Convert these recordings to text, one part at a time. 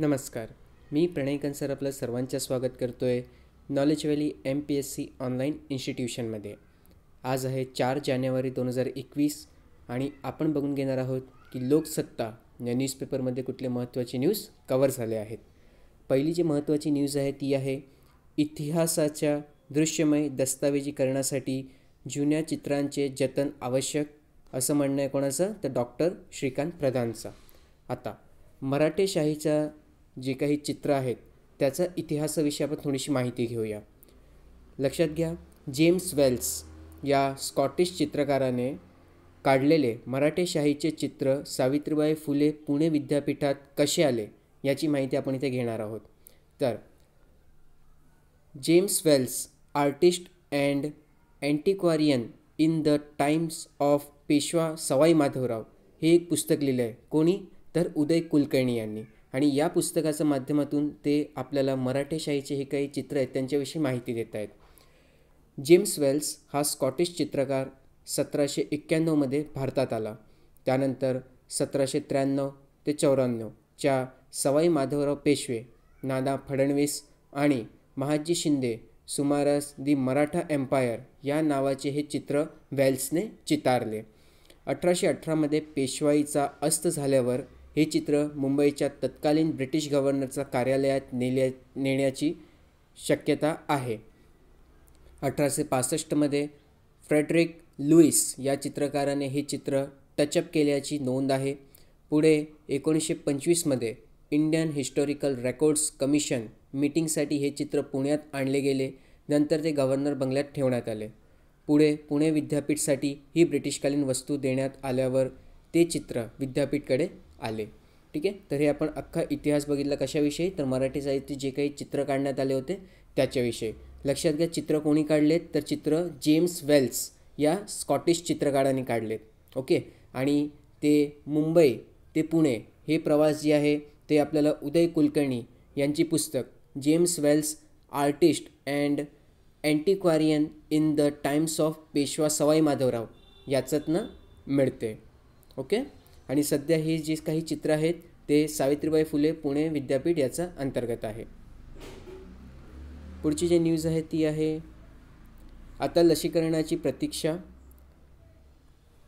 नमस्कार मी प्रणय सर आपलं सर्वांचं स्वागत करतो आहे knowledge valley M P S C online इन्स्टिट्यूशनमध्ये आज आहे चार जानेवारी दोन हजार एकवीस आणि आपण बघून घेणार आहोत की लोकसत्ता या न्यूजपेपरमध्ये कुठले महत्त्वाचे न्यूज कवर झाले आहेत पहिली जी महत्त्वाची न्यूज आहे ती आहे इतिहासाच्या दृश्यमय दस्तावेजीकरणासाठी जुन्या चित्रांचे जतन आवश्यक असं म्हणणं आहे कोणाचं तर डॉक्टर श्रीकांत प्रधानचा आता मराठेशाहीचा जे काही चित्र आहेत त्याचा इतिहासाविषयी आपण थोडीशी माहिती घेऊया लक्षात घ्या जेम्स वेल्स या स्कॉटिश चित्रकाराने काढलेले मराठेशाहीचे चित्र सावित्रीबाई फुले पुणे विद्यापीठात कसे आले याची माहिती आपण इथे घेणार आहोत तर James Wales artist and antiquarian in the times of Peshwa Sawai Madhavrao हे एक पुस्तक लिहिलं आहे कोणी तर उदय कुलकर्णी यांनी आणि या पुस्तकाच्या माध्यमातून ते आपल्याला मराठेशाहीचे हे काही चित्र आहेत त्यांच्याविषयी माहिती देत आहेत जेम्स वेल्स हा स्कॉटिश चित्रकार सतराशे एक्क्याण्णवमध्ये भारतात आला त्यानंतर सतराशे त्र्याण्णव ते चौऱ्याण्णवच्या सवाई माधवराव पेशवे नाना फडणवीस आणि महाजी शिंदे सुमारास दी मराठा एम्पायर या नावाचे हे चित्र वेल्सने चितारले अठराशे अठरामध्ये पेशवाईचा अस्त झाल्यावर हे चित्र मुंबईच्या तत्कालीन ब्रिटिश गव्हर्नरच्या कार्यालयात नेल्या नेण्याची शक्यता आहे अठराशे पासष्टमध्ये फ्रेडरिक लुईस या चित्रकाराने हे चित्र टचअप केल्याची नोंद आहे पुढे एकोणीसशे पंचवीसमध्ये इंडियन हिस्टॉरिकल रेकॉर्ड्स कमिशन मीटिंगसाठी हे चित्र पुण्यात आणले गेले नंतर ते गव्हर्नर बंगल्यात ठेवण्यात आले पुढे पुणे विद्यापीठसाठी ही ब्रिटिशकालीन वस्तू देण्यात आल्यावर ते चित्र विद्यापीठकडे आले ठीक आहे तर हे आपण अख्खा इतिहास बघितला कशाविषयी तर मराठी साहित्य जे काही चित्र काढण्यात आले होते त्याच्याविषयी लक्षात घ्या चित्र कोणी काढलेत तर चित्र जेम्स वेल्स या स्कॉटिश चित्रकाराने काढलेत ओके आणि ते मुंबई ते पुणे हे प्रवास जे आहे ते आपल्याला उदय कुलकर्णी यांची पुस्तक James Wales artist and antiquarian in the times of Peshwa Sawai Madhavrao याच्यातनं मिळते ओके आणि सध्या ही जी काही चित्र आहेत ते सावित्रीबाई फुले पुणे विद्यापीठ याचा अंतर्गत आहे पुढची जी न्यूज आहे ती आहे आता लसीकरणाची प्रतीक्षा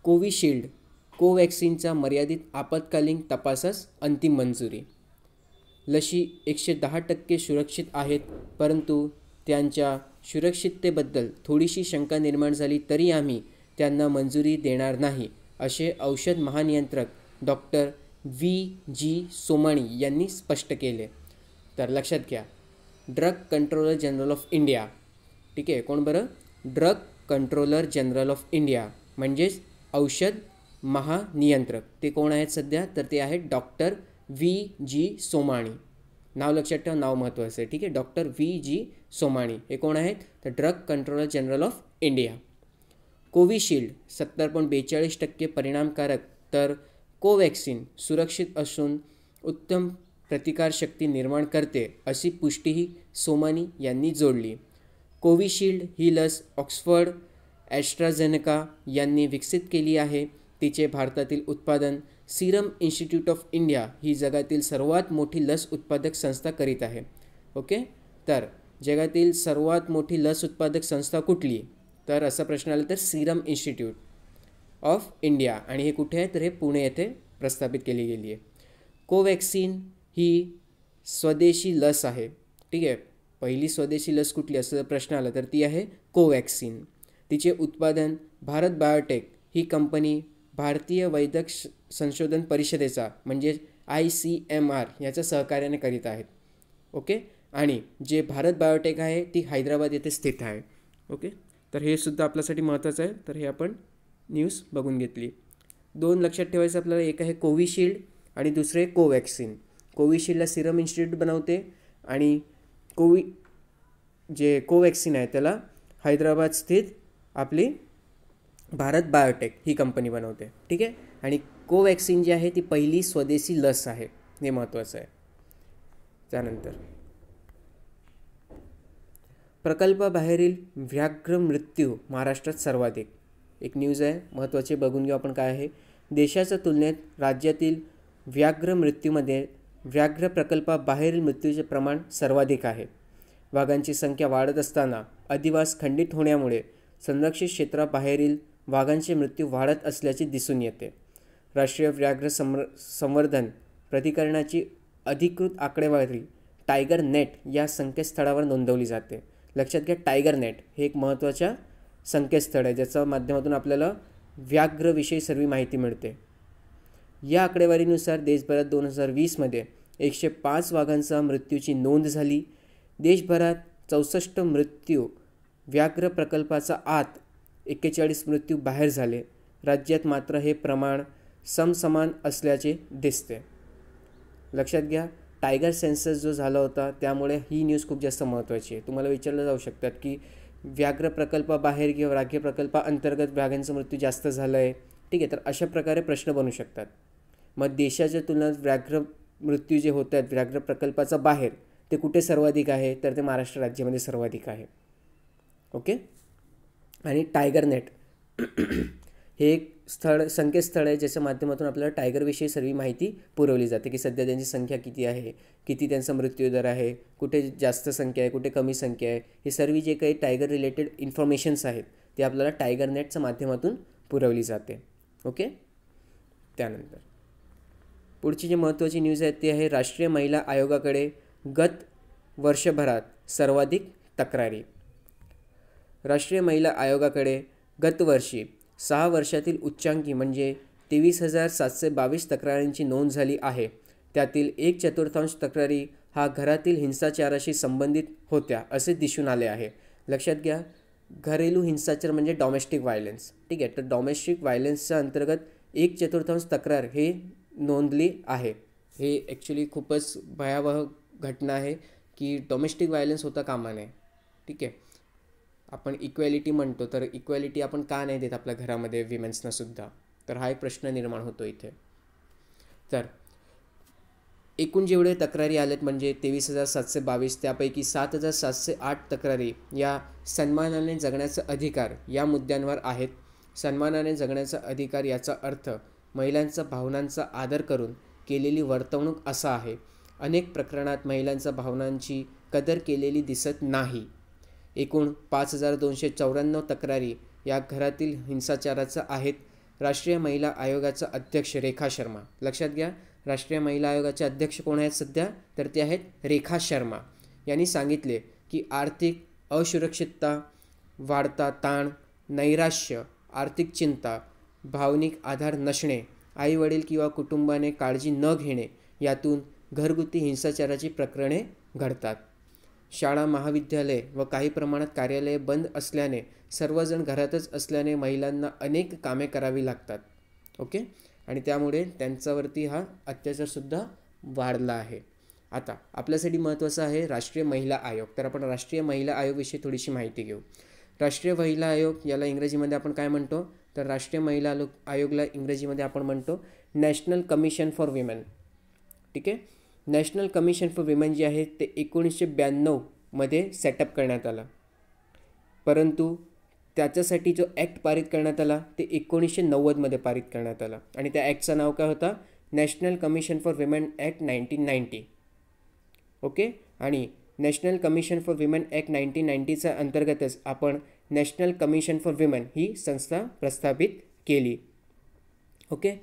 कोविशिल्ड कोवॅक्सिनचा मर्यादित आपत्कालीन तपासास अंतिम मंजुरी लशी एकशे दहा टक्के सुरक्षित आहेत परंतु त्यांच्या सुरक्षिततेबद्दल थोडीशी शंका निर्माण झाली तरी आम्ही त्यांना मंजुरी देणार नाही असे औषध महानियंत्रक डॉक्टर व्ही जी सोमाणी यांनी स्पष्ट केले तर लक्षात घ्या drug controller general of India ठीक आहे कोण बरं drug controller general of India म्हणजेच औषध महानियंत्रक ते कोण आहेत सध्या तर ते आहेत डॉक्टर व्ही जी सोमाणी नाव लक्षात ठेवा नाव महत्त्वाचं आहे ठीक आहे डॉक्टर व्ही जी सोमाणी हे कोण आहेत तर drug controller general of India Covishield सत्तर पॉईंट बेचाळीस टक्के परिणामकारक तर कोवॅक्सिन सुरक्षित असून उत्तम प्रतिकारशक्ती निर्माण करते अशी पुष्टीही सोमानी यांनी जोडली कोविशिल्ड ही लस ऑक्सफर्ड ॲस्ट्राझेनेका यांनी विकसित केली आहे तिचे भारतातील उत्पादन सिरम इन्स्टिट्यूट ऑफ इंडिया ही जगातील सर्वात मोठी लस उत्पादक संस्था करीत आहे ओके तर जगातील सर्वात मोठी लस उत्पादक संस्था कुठली तर असा प्रश्न आला तर सीरम इन्स्टिट्यूट ऑफ इंडिया आणि हे कुठे आहे तर हे पुणे येथे प्रस्थापित केली गेली आहे कोवॅक्सिन ही स्वदेशी लस आहे ठीक आहे पहिली स्वदेशी लस कुठली असं प्रश्न आला तर ती आहे कोवॅक्सिन तिचे उत्पादन भारत बायोटेक ही कंपनी भारतीय वैद्यक संशोधन परिषदेचा म्हणजे आय सी एम आर याच्या सहकार्याने करीत आहेत ओके आणि जे भारत बायोटेक आहे ती हैदराबाद येथे स्थित आहे ओके तर हे सुद्धा आपल्यासाठी महत्त्वाचं आहे तर हे आपण न्यूज बघून घेतली दोन लक्षात ठेवायचं आपल्याला एक आहे कोविशिल्ड आणि दुसरे कोवॅक्सिन कोविशिल्डला सिरम इन्स्टिट्यूट बनवते आणि कोवि जे कोवॅक्सिन आहे त्याला हैदराबाद स्थित आपली भारत बायोटेक ही कंपनी बनवते ठीक आहे आणि कोवॅक्सिन जी आहे ती पहिली स्वदेशी लस आहे हे महत्त्वाचं आहे त्यानंतर प्रकल्पाबाहेरील व्याघ्र मृत्यू महाराष्ट्रात सर्वाधिक एक न्यूज आहे महत्त्वाचे बघून घेऊ आपण काय आहे देशाच्या तुलनेत राज्यातील व्याघ्र मृत्यूमध्ये व्याघ्र प्रकल्पाबाहेरील मृत्यूचे प्रमाण सर्वाधिक आहे वाघांची संख्या वाढत असताना अधिवास खंडित होण्यामुळे संरक्षित क्षेत्राबाहेरील वाघांचे मृत्यू वाढत असल्याचे दिसून येते राष्ट्रीय व्याघ्र संर संवर्धन प्राधिकरणाची अधिकृत आकडेवारी टायगर नेट या संकेतस्थळावर नोंदवली जाते लक्षात घ्या टायगर नेट हे एक महत्त्वाच्या संकेतस्थळ आहे ज्याच्या माध्यमातून आपल्याला व्याघ्रविषयी सर्व माहिती मिळते या आकडेवारीनुसार देशभरात दोन हजार वीसमध्ये एकशे पाच वाघांचा मृत्यूची नोंद झाली देशभरात चौसष्ट मृत्यू व्याघ्र प्रकल्पाचा आत एक्केचाळीस मृत्यू बाहेर झाले राज्यात मात्र हे प्रमाण समसमान असल्याचे दिसते लक्षात घ्या टायगर सेन्सस जो झाला होता त्यामुळे ही न्यूज खूप जास्त महत्त्वाची आहे तुम्हाला विचारलं जाऊ शकतात की व्याघ्र प्रकल्पाबाहेर किंवा व्याघ्र प्रकल्पाअंतर्गत व्याघ्रांचा मृत्यू जास्त झाला आहे ठीक आहे तर अशा प्रकारे प्रश्न बनू शकतात मग देशाच्या तुलनेत व्याघ्र मृत्यू जे होत आहेत व्याघ्र प्रकल्पाचा बाहेर ते कुठे सर्वाधिक आहे तर ते महाराष्ट्र राज्यामध्ये सर्वाधिक आहे ओके आणि टायगर नेट हे एक स्थळ संकेतस्थळ आहे ज्याच्या माध्यमातून आपल्याला टायगरविषयी सर्व माहिती पुरवली जाते की सध्या त्यांची संख्या किती आहे किती त्यांचा मृत्यूदर आहे कुठे जास्त संख्या आहे कुठे कमी संख्या आहे हे सर्व जे काही टायगर रिलेटेड इन्फॉर्मेशन्स आहेत ते आपल्याला टायगर नेटच्या माध्यमातून पुरवली जाते ओके त्यानंतर पुढची जी महत्त्वाची न्यूज आहे ती आहे राष्ट्रीय महिला आयोगाकडे गत वर्षभरात सर्वाधिक तक्रारी राष्ट्रीय महिला आयोगाकडे गतवर्षी सहा वर्षातील उच्चांकी म्हणजे तेवीस हजार सातशे बावीस तक्रारींची नोंद झाली आहे त्यातील एक चतुर्थांश तक्रारी हा घरातील हिंसाचाराशी संबंधित होत्या असे दिसून आले आहे लक्षात घ्या घरेलू हिंसाचार म्हणजे डॉमेस्टिक व्हायलेन्स ठीक आहे तर डॉमेस्टिक व्हायलेन्सच्या अंतर्गत एक चतुर्थांश तक्रार हे नोंदली आहे हे ॲक्च्युली खूपच भयावह घटना आहे की डॉमेस्टिक व्हायलेन्स होता कामा नये ठीक आहे आपण इक्वॅलिटी म्हणतो तर इक्वॅलिटी आपण का नाही देत आपल्या घरामध्ये सुद्धा तर हा एक प्रश्न निर्माण होतो इथे तर एकूण जेवढे तक्रारी आलेत म्हणजे तेवीस हजार सातशे बावीस त्यापैकी सात हजार सातशे आठ तक्रारी या सन्मानाने जगण्याचा अधिकार या मुद्द्यांवर आहेत सन्मानाने जगण्याचा अधिकार याचा अर्थ महिलांचा भावनांचा आदर करून केलेली वर्तवणूक असा आहे अनेक प्रकरणात महिलांच्या भावनांची कदर केलेली दिसत नाही एकूण पाच हजार दोनशे चौऱ्याण्णव तक्रारी या घरातील हिंसाचाराचं आहेत राष्ट्रीय महिला आयोगाचा अध्यक्ष रेखा शर्मा लक्षात घ्या राष्ट्रीय महिला आयोगाचे अध्यक्ष कोण आहेत सध्या तर ते आहेत रेखा शर्मा यांनी सांगितले की आर्थिक असुरक्षितता वाढता ताण नैराश्य आर्थिक चिंता भावनिक आधार नसणे आईवडील किंवा कुटुंबाने काळजी न घेणे यातून घरगुती हिंसाचाराची प्रकरणे घडतात शाळा महाविद्यालय व काही प्रमाणात कार्यालये बंद असल्याने सर्वजण घरातच असल्याने महिलांना अनेक कामे करावी लागतात ओके आणि त्यामुळे त्यांच्यावरती हा अत्याचारसुद्धा वाढला आहे आता आपल्यासाठी महत्त्वाचं आहे राष्ट्रीय महिला आयोग तर आपण राष्ट्रीय महिला आयोगविषयी थोडीशी माहिती घेऊ राष्ट्रीय महिला आयोग याला इंग्रजीमध्ये आपण काय म्हणतो तर राष्ट्रीय महिला आयोग आयोगला इंग्रजीमध्ये आपण म्हणतो नॅशनल कमिशन फॉर विमेन ठीक आहे नॅशनल कमिशन फॉर विमेन जे आहे ते एकोणीसशे ब्याण्णवमध्ये सेटअप करण्यात आला परंतु त्याच्यासाठी जो ॲक्ट पारित करण्यात आला ते एकोणीसशे नव्वदमध्ये पारित करण्यात आला आणि त्या ॲक्टचं नाव काय होता national commission for women act nineteen ninety okay आणि national commission for women act nineteen नाईन्टीच्या अंतर्गतच आपण नॅशनल कमिशन फॉर विमेन ही संस्था प्रस्थापित केली ओके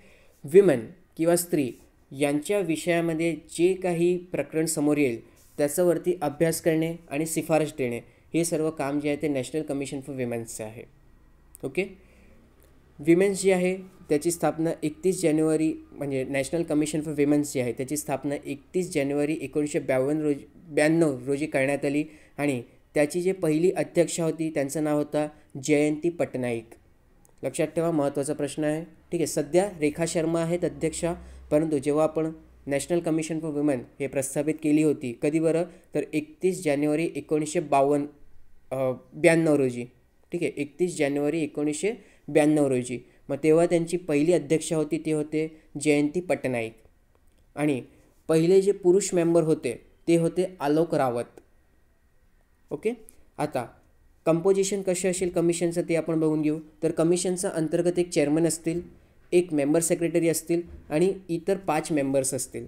विमेन किंवा स्त्री यांच्या विषयामध्ये जे काही प्रकरण समोर येईल त्याच्यावरती अभ्यास करणे आणि शिफारस देणे हे सर्व काम जे आहे ते नॅशनल कमिशन फॉर विमेन्सचे आहे ओके विमेन्स जी आहे त्याची स्थापना एकतीस जानेवारी म्हणजे नॅशनल कमिशन फॉर विमेन्स जी आहे त्याची स्थापना एकतीस जानेवारी एकोणीसशे ब्यावन्न रोज ब्याण्णव रोजी करण्यात आली आणि त्याची जे पहिली अध्यक्ष होती त्यांचं नाव होता जयंती पटनाईक लक्षात ठेवा महत्त्वाचा प्रश्न आहे ठीक आहे सध्या रेखा शर्मा आहेत अध्यक्षा परंतु जेव्हा आपण नॅशनल कमिशन फॉर वुमेन हे प्रस्थापित केली होती कधी बरं तर एकतीस जानेवारी एकोणीसशे बावन्न ब्याण्णव रोजी ठीक आहे एकतीस जानेवारी एकोणीसशे ब्याण्णव रोजी मग तेव्हा त्यांची पहिली अध्यक्षा होती ते होते जयंती पटनाईक आणि पहिले जे पुरुष मेंबर होते ते होते आलोक रावत ओके आता कंपोजिशन कसे असेल कमिशनचं ते आपण बघून घेऊ तर कमिशनचं अंतर्गत एक चेअरमन असतील एक मेंबर सेक्रेटरी असतील आणि इतर पाच मेंबर्स असतील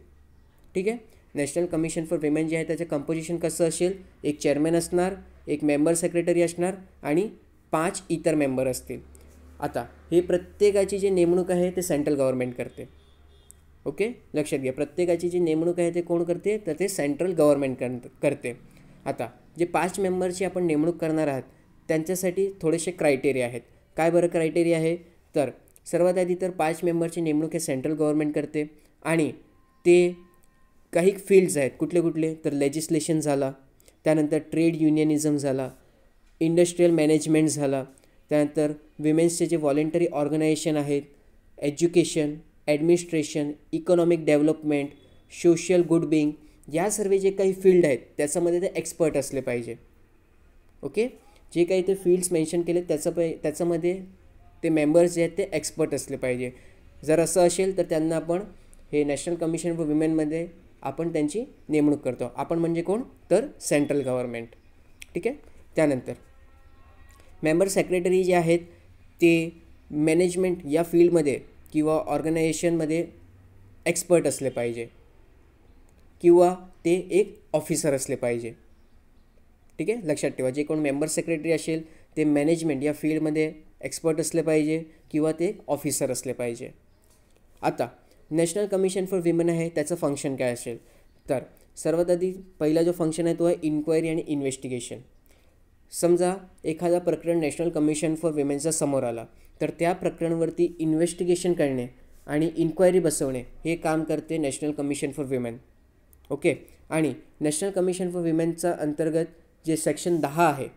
ठीक आहे नॅशनल कमिशन फॉर विमेन जे आहे त्याचं कंपोजिशन कसं असेल एक चेअरमॅन असणार एक मेंबर सेक्रेटरी असणार आणि पाच इतर मेंबर असतील आता हे प्रत्येकाची जी नेमणूक आहे ते सेंट्रल गव्हर्मेंट करते ओके लक्षात घ्या प्रत्येकाची जी नेमणूक आहे ते कोण करते तर ते सेंट्रल गव्हर्मेंट करते आता जे पाच मेंबरची आपण नेमणूक करणार आहात त्यांच्यासाठी थोडेसे क्रायटेरिया आहेत काय बरं क्रायटेरिया आहे तर सर्वात आधी तर पाच मेंबरची नेमणूक हे सेंट्रल गव्हर्मेंट करते आणि ते काही फील्ड्स आहेत कुठले कुठले तर लेजिस्लेशन झाला त्यानंतर ट्रेड युनियनिझम झाला इंडस्ट्रीयल मॅनेजमेंट झाला त्यानंतर विमेन्सचे जे व्हॉलेंटरी ऑर्गनायझेशन आहेत education administration economic development social good being या सर्व जे काही फील्ड आहेत त्याच्यामध्ये ते एक्सपर्ट असले पाहिजे ओके जे काही ते फील्ड्स मेन्शन केले त्याचं पै त्याच्यामध्ये ते मेंबर्स जे आहेत ते एक्सपर्ट असले पाहिजे जर असं असेल तर त्यांना आपण हे नॅशनल कमिशन फॉर विमेनमध्ये आपण त्यांची नेमणूक करतो आपण म्हणजे कोण तर सेंट्रल गव्हर्मेंट ठीक आहे त्यानंतर मेंबर सेक्रेटरी जे आहेत ते मॅनेजमेंट या फील्डमध्ये किंवा ऑर्गनायझेशनमध्ये एक्सपर्ट असले पाहिजे किंवा ते एक ऑफिसर असले पाहिजे ठीक आहे लक्षात ठेवा जे कोण मेंबर सेक्रेटरी असेल ते मॅनेजमेंट या फील्डमध्ये एक्सपर्ट असले पाहिजे किंवा ते ऑफिसर असले पाहिजे आता नॅशनल कमिशन फॉर विमेन आहे त्याचं फंक्शन काय असेल तर सर्वात आधी पहिला जो फंक्शन आहे तो आहे इन्क्वायरी आणि इन्व्हेस्टिगेशन समजा एखादा प्रकरण नॅशनल कमिशन फॉर विमेनचा समोर आला तर त्या प्रकरणावरती इन्व्हेस्टिगेशन करणे आणि इन्क्वायरी बसवणे हे काम करते national commission for women okay आणि नॅशनल कमिशन फॉर विमेनचा अंतर्गत जे सेक्शन दहा आहे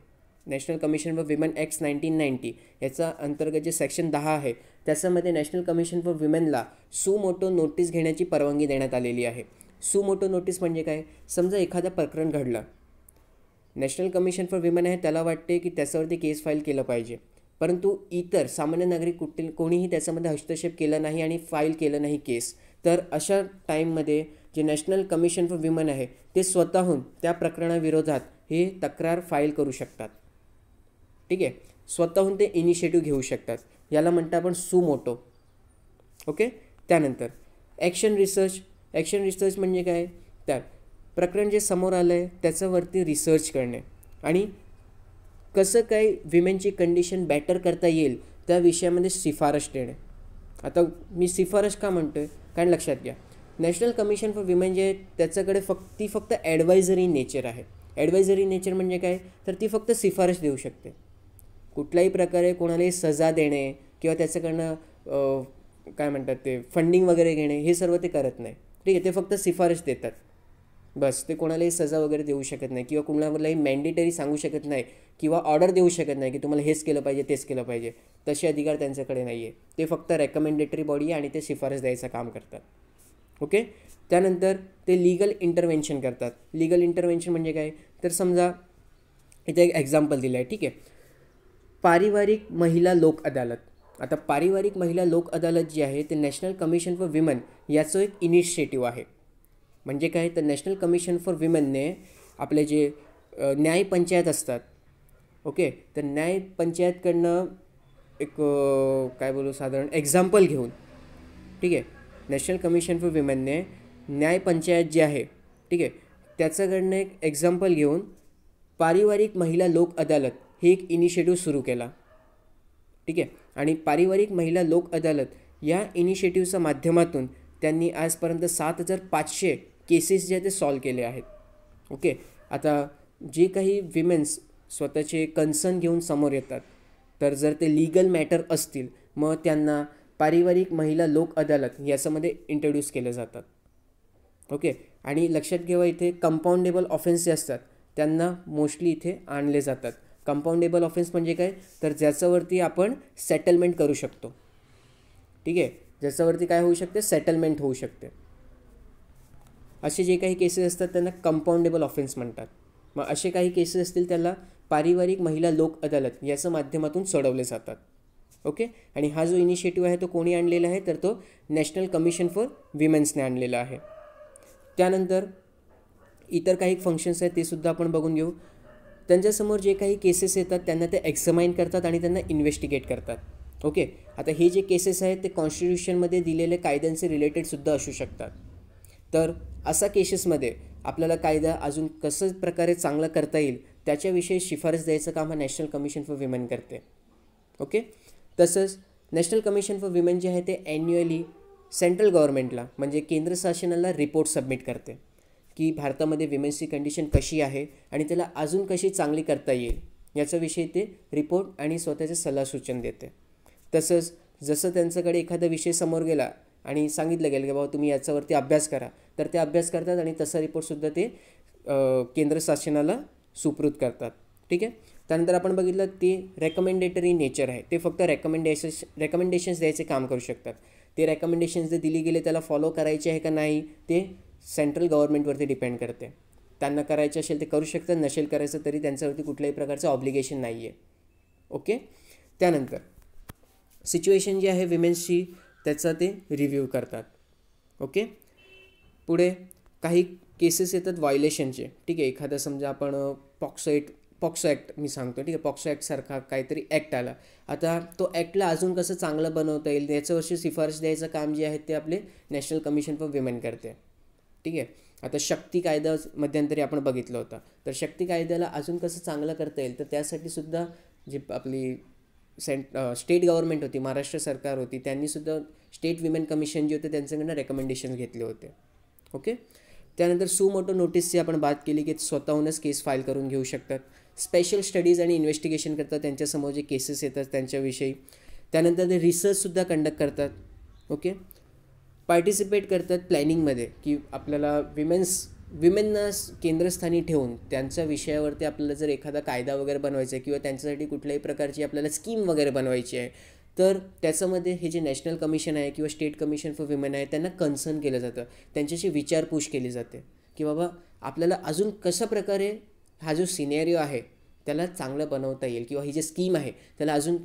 national commission for women act nineteen ninety याचा अंतर्गत जे सेक्शन दहा आहे त्याच्यामध्ये नॅशनल कमिशन फॉर विमेनला सुमोटो नोटीस घेण्याची परवानगी देण्यात आलेली आहे सुमोटो नोटीस म्हणजे काय समजा एखादं प्रकरण घडलं नॅशनल कमिशन फॉर विमेन आहे त्याला वाटते की त्याच्यावरती केस फाईल केलं पाहिजे परंतु इतर सामान्य नागरिक कुठे कोणीही त्याच्यामध्ये हस्तक्षेप केला नाही आणि फाईल केलं नाही केस तर अशा टाईममध्ये जे नॅशनल कमिशन फॉर विमन आहे ते स्वतःहून त्या प्रकरणाविरोधात हे तक्रार फाईल करू शकतात ठीक आहे स्वतःहून ते इनिशिएटिव्ह घेऊ शकतात याला म्हणतं आपण सुमोटो ओके त्यानंतर ॲक्शन रिसर्च ॲक्शन रिसर्च म्हणजे काय त्या प्रकरण जे समोर आलं आहे त्याच्यावरती रिसर्च करणे आणि कसं काय विमेनची कंडिशन बॅटर करता येईल त्या विषयामध्ये शिफारस देणे आता मी शिफारस का म्हणतो आहे कारण लक्षात घ्या नॅशनल कमिशन फॉर विमेन जे त्याच्याकडे फक्त ती फक्त ॲडवायझरी नेचर आहे ॲडवायझरी नेचर म्हणजे काय तर ती फक्त शिफारस देऊ शकते कुठल्याही प्रकारे कोणालाही सजा देणे किंवा त्याच्याकडनं काय म्हणतात ते फंडिंग वगैरे घेणे हे सर्व ते करत नाही ठीक आहे ते फक्त शिफारस देतात बस ते कोणालाही सजा वगैरे देऊ शकत नाही किंवा कुणालाही मॅन्डेटरी सांगू शकत नाही किंवा ऑर्डर देऊ शकत नाही की तुम्हाला हेच केलं पाहिजे तेच केलं पाहिजे तसे अधिकार त्यांच्याकडे नाही आहे ते फक्त रेकमेंडेटरी बॉडी आणि ते शिफारस द्यायचं काम करतात ओके त्यानंतर ते लिगल इंटरव्हेन्शन करतात लिगल इंटरव्हेन्शन म्हणजे काय तर समजा इथे एक एक्झाम्पल दिलं आहे ठीक आहे पारिवारिक महिला लोक अदालत आता पारिवारिक महिला लोक अदालत जी आहे ते नॅशनल कमिशन फॉर विमन याचं एक इनिशिएटिव्ह आहे म्हणजे काय तर नॅशनल कमिशन फॉर विमनने आपले जे न्याय पंचायत असतात ओके तर न्याय पंचायतकडनं एक काय बोलू साधारण एक्झाम्पल घेऊन ठीक आहे नॅशनल कमिशन फॉर विमेनने न्याय पंचायत जी आहे ठीक आहे त्याच्याकडनं एक एक्झाम्पल घेऊन पारिवारिक महिला लोक अदालत हे एक इनिशिएटिव्ह सुरू केला ठीक आहे आणि पारिवारिक महिला लोक अदालत या इनिशिएटिव्हच्या माध्यमातून त्यांनी आजपर्यंत सात हजार पाचशे केसेस जे ते सॉल्व केले आहेत ओके आता जे काही विमेन्स स्वतःचे कन्सर्न घेऊन समोर येतात तर जर ते लीगल मॅटर असतील मग त्यांना पारिवारिक महिला लोक अदालत याच्यामध्ये इंट्रोड्यूस केले जातात ओके आणि लक्षात घेवा इथे कंपाऊंडेबल ऑफेन्स जे असतात त्यांना मोस्टली इथे आणले जातात कंपाऊंडेबल ऑफेन्स म्हणजे काय तर ज्याच्यावरती आपण सेटलमेंट करू शकतो ठीक आहे ज्याच्यावरती काय होऊ शकते सेटलमेंट होऊ शकते असे जे काही केसेस असतात त्यांना कंपाऊंडेबल ऑफेन्स म्हणतात मग असे काही केसेस असतील त्याला पारिवारिक महिला लोक अदालत याच्या माध्यमातून सोडवले जातात ओके आणि हा जो इनिशिएटिव्ह आहे तो कोणी आणलेला आहे तर तो नॅशनल कमिशन फॉर विमेन्सने आणलेला आहे त्यानंतर इतर काही फंक्शन्स आहेत ते सुद्धा आपण बघून घेऊ त्यांच्यासमोर जे काही केसेस येतात त्यांना ते एक्झमाईन करतात आणि त्यांना इन्व्हेस्टिगेट करतात ओके आता हे जे केसेस आहेत ते कॉन्स्टिट्यूशनमध्ये दिलेले कायद्यांचे रिलेटेडसुद्धा असू शकतात तर असा केसेसमध्ये आपल्याला कायदा अजून कसं प्रकारे चांगला करता येईल त्याच्याविषयी शिफारस द्यायचं काम हा नॅशनल कमिशन फॉर विमेन करते ओके तसंच नॅशनल कमिशन फॉर विमेन जे आहे ते ॲन्युअली सेंट्रल गव्हर्मेंटला म्हणजे केंद्र शासनाला रिपोर्ट सबमिट करते की भारतामध्ये विमेन्सची कंडिशन कशी आहे आणि त्याला अजून कशी चांगली करता येईल याच्याविषयी ते रिपोर्ट आणि स्वतःचे सल्ला सूचन देते तसंच जसं त्यांच्याकडे एखादा विषय समोर गेला आणि सांगितलं गेलं की बाबा तुम्ही याच्यावरती अभ्यास करा तर ते अभ्यास करतात आणि तसा रिपोर्टसुद्धा ते केंद्र शासनाला सुपृत करतात ठीक आहे त्यानंतर आपण बघितलं ते रेकमेंडेटरी नेचर आहे ते फक्त रेकमेंडेशन्स रेकमेंडेशन्स द्यायचे काम करू शकतात ते रेकमेंडेशन्स जे दिली गेले त्याला फॉलो करायचे आहे का नाही ते सेंट्रल गव्हर्नमेंटवरती डिपेंड करते त्यांना करायचे असेल ते करू शकतात नसेल करायचं तरी त्यांच्यावरती कुठल्याही प्रकारचं ऑब्लिगेशन नाही आहे ओके त्यानंतर सिच्युएशन जी आहे विमेन्सची त्याचा ते रिव्ह्यू करतात ओके पुढे काही केसेस येतात व्हायलेशनचे ठीक आहे एखादा समजा आपण पॉक्सो पॉक्सो ॲक्ट मी सांगतो ठीक आहे पॉक्सो ॲक्टसारखा काहीतरी ॲक्ट आला आता तो ॲक्टला अजून कसं चांगलं बनवता येईल याच्यावरची शिफारस द्यायचं काम जे आहे ते आपले नॅशनल कमिशन फॉर विमेन करते ठीक आहे आता शक्ती कायदा मध्यंतरी आपण बघितलं होता तर शक्ती कायद्याला अजून कसं चांगलं करता येईल तर त्यासाठी सुद्धा जी आपली सेंट स्टेट गव्हर्नमेंट होती महाराष्ट्र सरकार होती त्यांनीसुद्धा स्टेट विमेन कमिशन जे होते त्यांच्याकडनं रेकमेंडेशन घेतले होते ओके त्यानंतर सुमोटो नोटीसची आपण बात केली की स्वतःहूनच केस फाईल करून घेऊ शकतात स्पेशल स्टडीज आणि इन्व्हेस्टिगेशन करतात त्यांच्यासमोर जे केसेस येतात त्यांच्याविषयी त्यानंतर ते रिसर्चसुद्धा कंडक्ट करतात ओके पार्टिसिपेट करतात प्लॅनिंगमध्ये की आपल्याला विमेन्स विमेनना केंद्रस्थानी ठेवून त्यांच्या विषयावरती आपल्याला जर एखादा कायदा वगैरे बनवायचा आहे किंवा त्यांच्यासाठी कुठल्याही प्रकारची आपल्याला स्कीम वगैरे बनवायची आहे तर त्याच्यामध्ये हे जे नॅशनल कमिशन आहे किंवा स्टेट कमिशन फॉर विमेन आहे त्यांना कन्सर्न केलं जातं त्यांच्याशी विचारपूस केली जाते की बाबा आपल्याला अजून कशा प्रकारे हा जो सिनेरिओ आहे त्याला चांगलं बनवता येईल किंवा ही जी स्कीम आहे त्याला अजून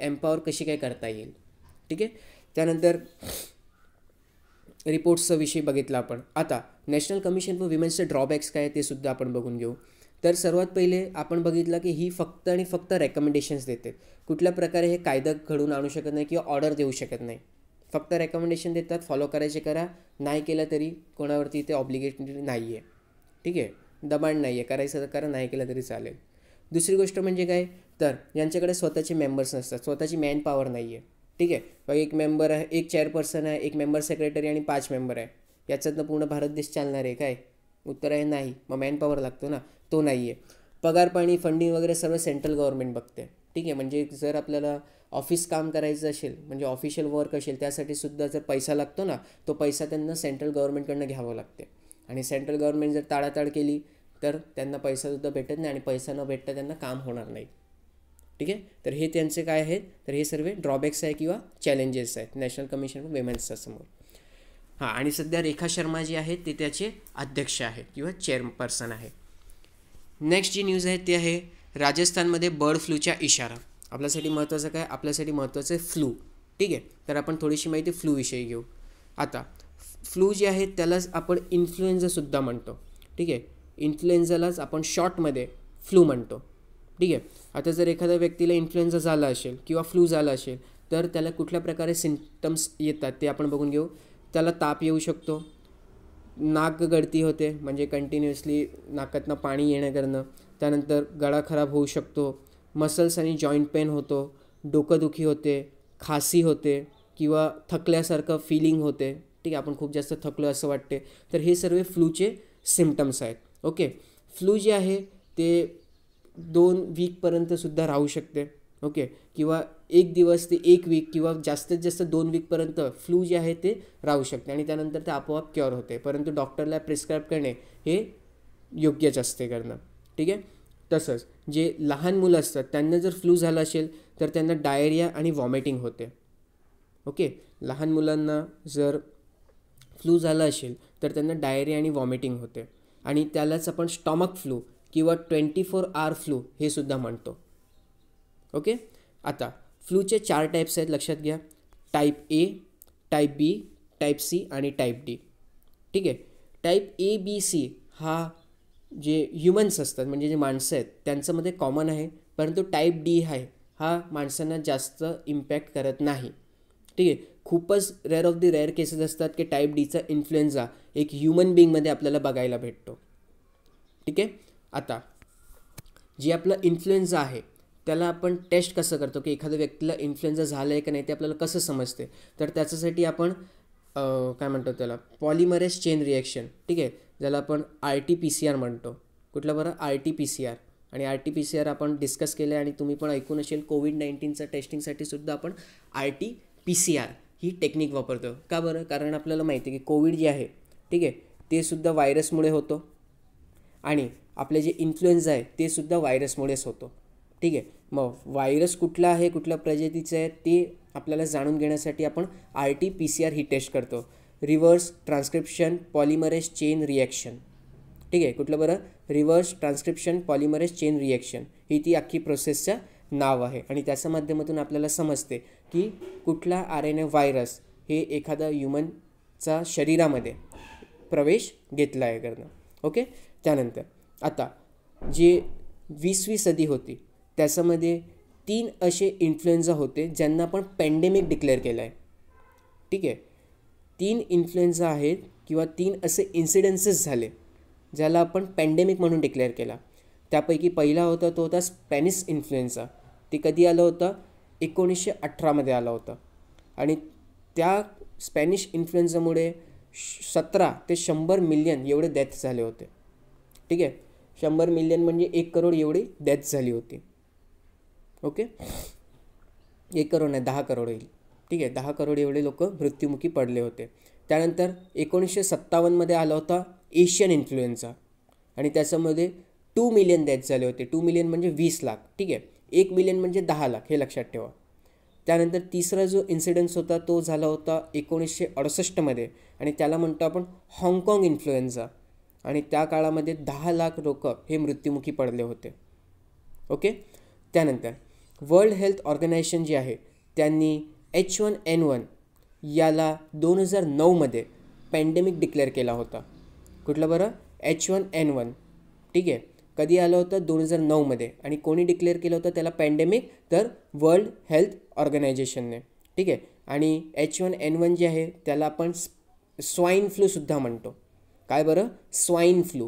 एम्पॉवर कशी काय करता येईल ठीक आहे त्यानंतर रिपोर्ट्सचा विषय बघितला आपण आता नॅशनल कमिशन फॉर विमेन्सचे ड्रॉबॅक्स काय ते सुद्धा आपण बघून घेऊ तर सर्वात पहिले आपण बघितलं की ही फक्त आणि फक्त रेकमेंडेशन्स देते कुठल्या प्रकारे हे कायदा घडून आणू शकत नाही किंवा ऑर्डर देऊ शकत नाही फक्त रेकमेंडेशन देतात फॉलो करायचे करा नाही केलं तरी कोणावरती ते ऑब्लिगेटरी नाही आहे ठीक आहे दबाण नाही आहे करायचं करा नाही केलं तरी चालेल दुसरी गोष्ट म्हणजे काय तर यांच्याकडे स्वतःचे मेंबर्स नसतात स्वतःची मॅन पॉवर नाही आहे ठीक आहे एक मेंबर आहे एक चेअरपर्सन आहे एक मेंबर सेक्रेटरी आणि पाच मेंबर आहे याच्यातनं पूर्ण भारत देश चालणार आहे काय उत्तर आहे नाही मग मॅनपॉवर लागतो ना तो नाही आहे पगार पाणी फंडिंग वगैरे सर्व सेंट्रल गव्हर्नमेंट बघते ठीक आहे म्हणजे जर आपल्याला ऑफिस काम करायचं असेल म्हणजे ऑफिशियल वर्क असेल त्यासाठी सुद्धा जर पैसा लागतो ना तो पैसा त्यांना सेंट्रल गव्हर्नमेंटकडनं घ्यावा लागते आणि सेंट्रल गव्हर्नमेंट जर ताळाताळ केली तर त्यांना पैसासुद्धा भेटत नाही आणि पैसा न भेटता त्यांना काम होणार नाही ठीक आहे तर हे त्यांचे काय आहेत तर हे सर्व ड्रॉबॅक्स आहे किंवा चॅलेंजेस आहेत नॅशनल कमिशन वुमेन्सच्या समोर हां आणि सध्या रेखा शर्मा जी आहेत ते त्याचे अध्यक्ष आहेत किंवा चेअरपर्सन आहे नेक्स्ट जी न्यूज आहे ती आहे राजस्थानमध्ये बर्ड फ्लूचा इशारा आपल्यासाठी महत्त्वाचं काय आपल्यासाठी महत्त्वाचं आहे फ्लू ठीक आहे तर आपण थोडीशी माहिती फ्लू विषयी घेऊ आता फ्लू जे आहे त्यालाच आपण इन्फ्लुएन्झासुद्धा म्हणतो ठीक आहे इन्फ्लुएन्झालाच आपण शॉर्टमध्ये फ्लू म्हणतो ठीक आहे आता जर एखाद्या व्यक्तीला इन्फ्लुएन्झा झाला असेल किंवा फ्लू झाला असेल तर त्याला कुठल्या प्रकारे सिमटम्स येतात ते आपण बघून घेऊ त्याला ताप येऊ शकतो नाक गळती होते म्हणजे कंटिन्युअसली नाकातनं पाणी येणं करणं त्यानंतर गळा खराब होऊ शकतो मसल्स आणि जॉईंट पेन होतो डोकंदुखी होते खासी होते किंवा थकल्यासारखं फिलिंग होते ठीक आहे आपण खूप जास्त थकलो असं वाटते तर हे सर्व फ्लूचे सिमटम्स आहेत ओके फ्लू जे आहे ते दोन वीकपर्यंतसुद्धा राहू शकते ओके किंवा एक दिवस ते एक वीक किंवा जास्तीत जास्त दोन वीकपर्यंत फ्लू जे आहे ते राहू शकते आणि त्यानंतर ते आपोआप क्युअर होते परंतु डॉक्टरला प्रिस्क्राईब करणे हे योग्यच असते करणं ठीक आहे तसंच जे लहान मुलं असतात त्यांना जर फ्लू झाला असेल तर त्यांना डायरिया आणि वॉमिटिंग होते ओके लहान मुलांना जर फ्लू झाला असेल तर त्यांना डायरिया आणि वॉमिटिंग होते आणि त्यालाच आपण स्टॉमक फ्लू किंवा ट्वेंटी फोर आर फ्लू हे सुद्धा म्हणतो ओके आता फ्लूचे चार टाईप्स आहेत लक्षात घ्या type A type B type C आणि टाईप डी ठीक आहे टाईप ए बी सी हा जे ह्युमन्स असतात म्हणजे जे माणसं आहेत त्यांच्यामध्ये कॉमन आहे परंतु टाईप डी आहे हा माणसांना जास्त इम्पॅक्ट करत नाही ठीक आहे खूपच rare of the rare cases असतात की टाईप डीचा इन्फ्लुएन्झा एक ह्युमन बिईंगमध्ये आपल्याला बघायला भेटतो ठीक आहे आता जी आपलं इन्फ्लुएन्झा आहे त्याला आपण टेस्ट कसं करतो की एखाद्या व्यक्तीला इन्फ्लुएन्झा झालं आहे का नाही ते आपल्याला कसं समजते तर त्याच्यासाठी आपण काय म्हणतो त्याला पॉलिमरेस चेन रिॲक्शन ठीक आहे ज्याला आपण R T P C R म्हणतो कुठलं बरं R T P C R आणि R T P C R आपण डिस्कस केलं आहे आणि तुम्ही पण ऐकून असेल कोविड नाईन्टीनचा टेस्टिंगसाठी सुद्धा आपण R T P C R ही टेक्निक वापरतो का बरं कारण आपल्याला माहिती आहे की कोविड जे आहे ठीक आहे ते सुद्धा व्हायरसमुळे होतो आणि आपले जे इन्फ्लुएन्झा आहे ते सुद्धा व्हायरसमुळेच होतो ठीक आहे मग व्हायरस कुठला आहे कुठल्या प्रजातीचं आहे ते आपल्याला जाणून घेण्यासाठी आपण R T P C R ही टेस्ट करतो reverse transcription polymerase chain reaction ठीक आहे कुठलं बरं reverse transcription polymerase chain reaction ही ती अख्खी प्रोसेसचं नाव आहे आणि त्याच्या माध्यमातून आपल्याला समजते की कुठला आर एन ए व्हायरस हे एखादा ह्युमनचा शरीरामध्ये प्रवेश घेतला आहे करणं ओके त्यानंतर आता जे वीसवी सदी होती त्याच्यामध्ये तीन असे इन्फ्लुएन्झा होते ज्यांना आपण पॅन्डेमिक डिक्लेअर केलं आहे ठीक आहे तीन इन्फ्लुएन्झा आहेत किंवा तीन असे इन्सिडेन्सेस झाले ज्याला आपण पॅन्डेमिक म्हणून डिक्लेअर केला त्यापैकी पहिला होता तो होता स्पॅनिश इन्फ्लुएन्झा ते कधी आलं होतं एकोणीसशे अठरामध्ये आलं होता आणि त्या स्पॅनिश इन्फ्लुएन्झामुळे सतरा ते शंभर मिलियन एवढे डेथ झाले होते ठीक आहे शंभर मिलियन म्हणजे एक करोड एवढी डेथ झाली होती ओके एक करोड नाही दहा करोड येईल ठीक आहे दहा करोड एवढे लोक मृत्युमुखी पडले होते त्यानंतर एकोणीसशे सत्तावन्नमध्ये आला होता एशियन इन्फ्लुएन्झा आणि त्याच्यामध्ये टू मिलियन डेथ झाले होते टू मिलियन म्हणजे वीस लाख ठीक आहे एक मिलियन म्हणजे दहा लाख हे लक्षात ठेवा त्यानंतर तिसरा जो इन्सिडन्स होता तो झाला होता एकोणीसशे अडुसष्टमध्ये आणि त्याला म्हणतो आपण हाँगकाँग इन्फ्लुएन्झा आणि त्या काळामध्ये दहा लाख लोक हे मृत्युमुखी पडले होते ओके त्यानंतर वर्ल्ड हेल्थ ऑर्गनायझेशन जी आहे त्यांनी एच वन एन वन याला दोन हजार नऊमध्ये पॅन्डेमिक डिक्लेअर केला होता कुठलं बरं एच वन एन वन ठीक आहे कधी आलं होतं दोन हजार नऊमध्ये आणि कोणी डिक्लेअर केलं होतं त्याला पॅन्डेमिक तर वर्ल्ड हेल्थ ऑर्गनायझेशनने ठीक आहे आणि एच वन एन वन जे आहे त्याला आपण स्वाईन फ्लूसुद्धा म्हणतो काय बरं स्वाईन फ्लू